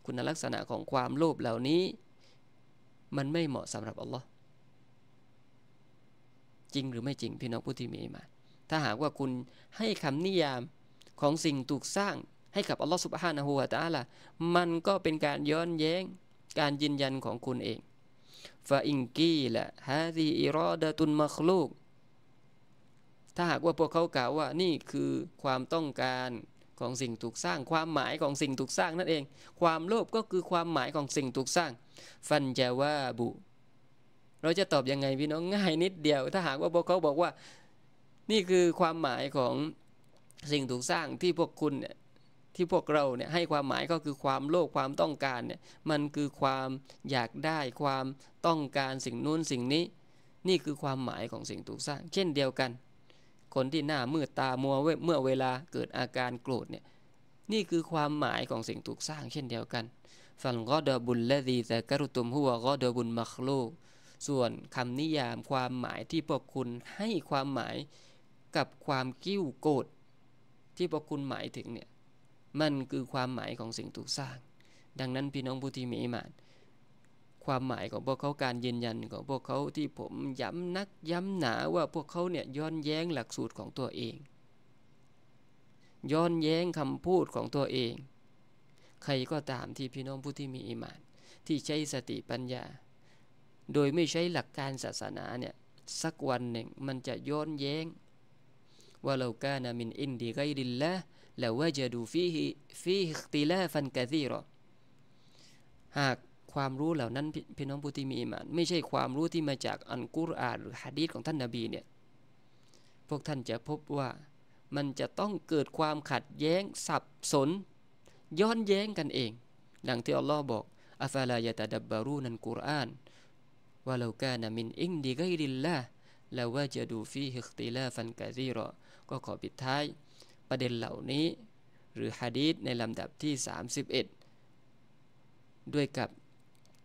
คุณลักษณะของความโลภเหล่านี้ มันไม่เหมาะสำหรับอัลลอฮ์จริงหรือไม่จริงพี่น้องผู้ที่มีมา ถ้าหากว่าคุณให้คำนิยามของสิ่งถูกสร้างให้กับอัลลอฮ์สุบฮานะฮูวาตาละมันก็เป็นการย้อนแย้ง การยืนยันของคุณเองฟาอิงกี้ละฮะดีอิรอดะตุนมัคลูกถ้าหากว่าพวกเขากล่าวว่า นี่คือความต้องการของสิ่งถูกสร้าง ความหมายของสิ่งถูกสร้างนั่นเอง ความโลภก็คือความหมายของสิ่งถูกสร้าง ฟันจะว่าบุ เราจะตอบยังไง พี่น้องง่ายนิดเดียว ถ้าหากว่าพวกเขาบอกว่า นี่คือความหมายของสิ่งถูกสร้างที่พวกคุณเนี่ย ที่พวกเราเนี่ยให้ความหมายก็คือความโลภความต้องการเนี่ย มันคือความอยากได้ ความต้องการสิ่งนู้นสิ่งนี้ นี่คือความหมายของสิ่งถูกสร้าง เช่นเดียวกันคนที่หน้ามืดตามัวเมื่อเวลาเกิดอาการโกรธเนี่ยนี่คือความหมายของสิ่งถูกสร้างเช่นเดียวกัน ฟันกอดบุญและดีแต่กรุตุมหัวกอดบุญมักโลกส่วนคำนิยามความหมายที่พวกคุณให้ความหมายกับความกิ้วโกรธที่พวกคุณหมายถึงเนี่ยมันคือความหมายของสิ่งถูกสร้าง ดังนั้นพี่น้องผู้ที่มีอิมานความหมายของพวกเขาการยืนยันของพวกเขาที่ผมย้ำนักย้ำหนาว่าพวกเขาเนี่ยย้อนแย้งหลักสูตรของตัวเอง ย้อนแย้งคำพูดของตัวเอง ใครก็ตามที่พี่น้องผู้ที่มีอิมาน ที่ใช้สติปัญญา โดยไม่ใช้หลักการศาสนาเนี่ยสักวันหนึ่งมันจะย้อนแย้ง ว่าเรากานามินอินดีไกริลละแล้วว่าจะดูฟีฮีฟีฮิติลาฟันกะซีรอหากความรู้เหล่านั้นพี่น้องผู้ที่มีอิมานไม่ใช่ความรู้ที่มาจากอันกุรอานหรือฮะดีษของท่านนาบีเนี่ยพวกท่านจะพบว่ามันจะต้องเกิดความขัดแย้งสับสน ย้อนแย้งกันเอง ดังที่อัลลอฮ์บอกอัฟลายะตาดับบารูนันกุรอานว่าเรากานามินอิงดีไกริลละล้ว่าจะดูฟีฮิกติลาฟันกาซีรอก็ขอปิดท้าย ประเด็นเหล่านี้หรือฮะดีษในลำดับที่ 31 ด้วยกับ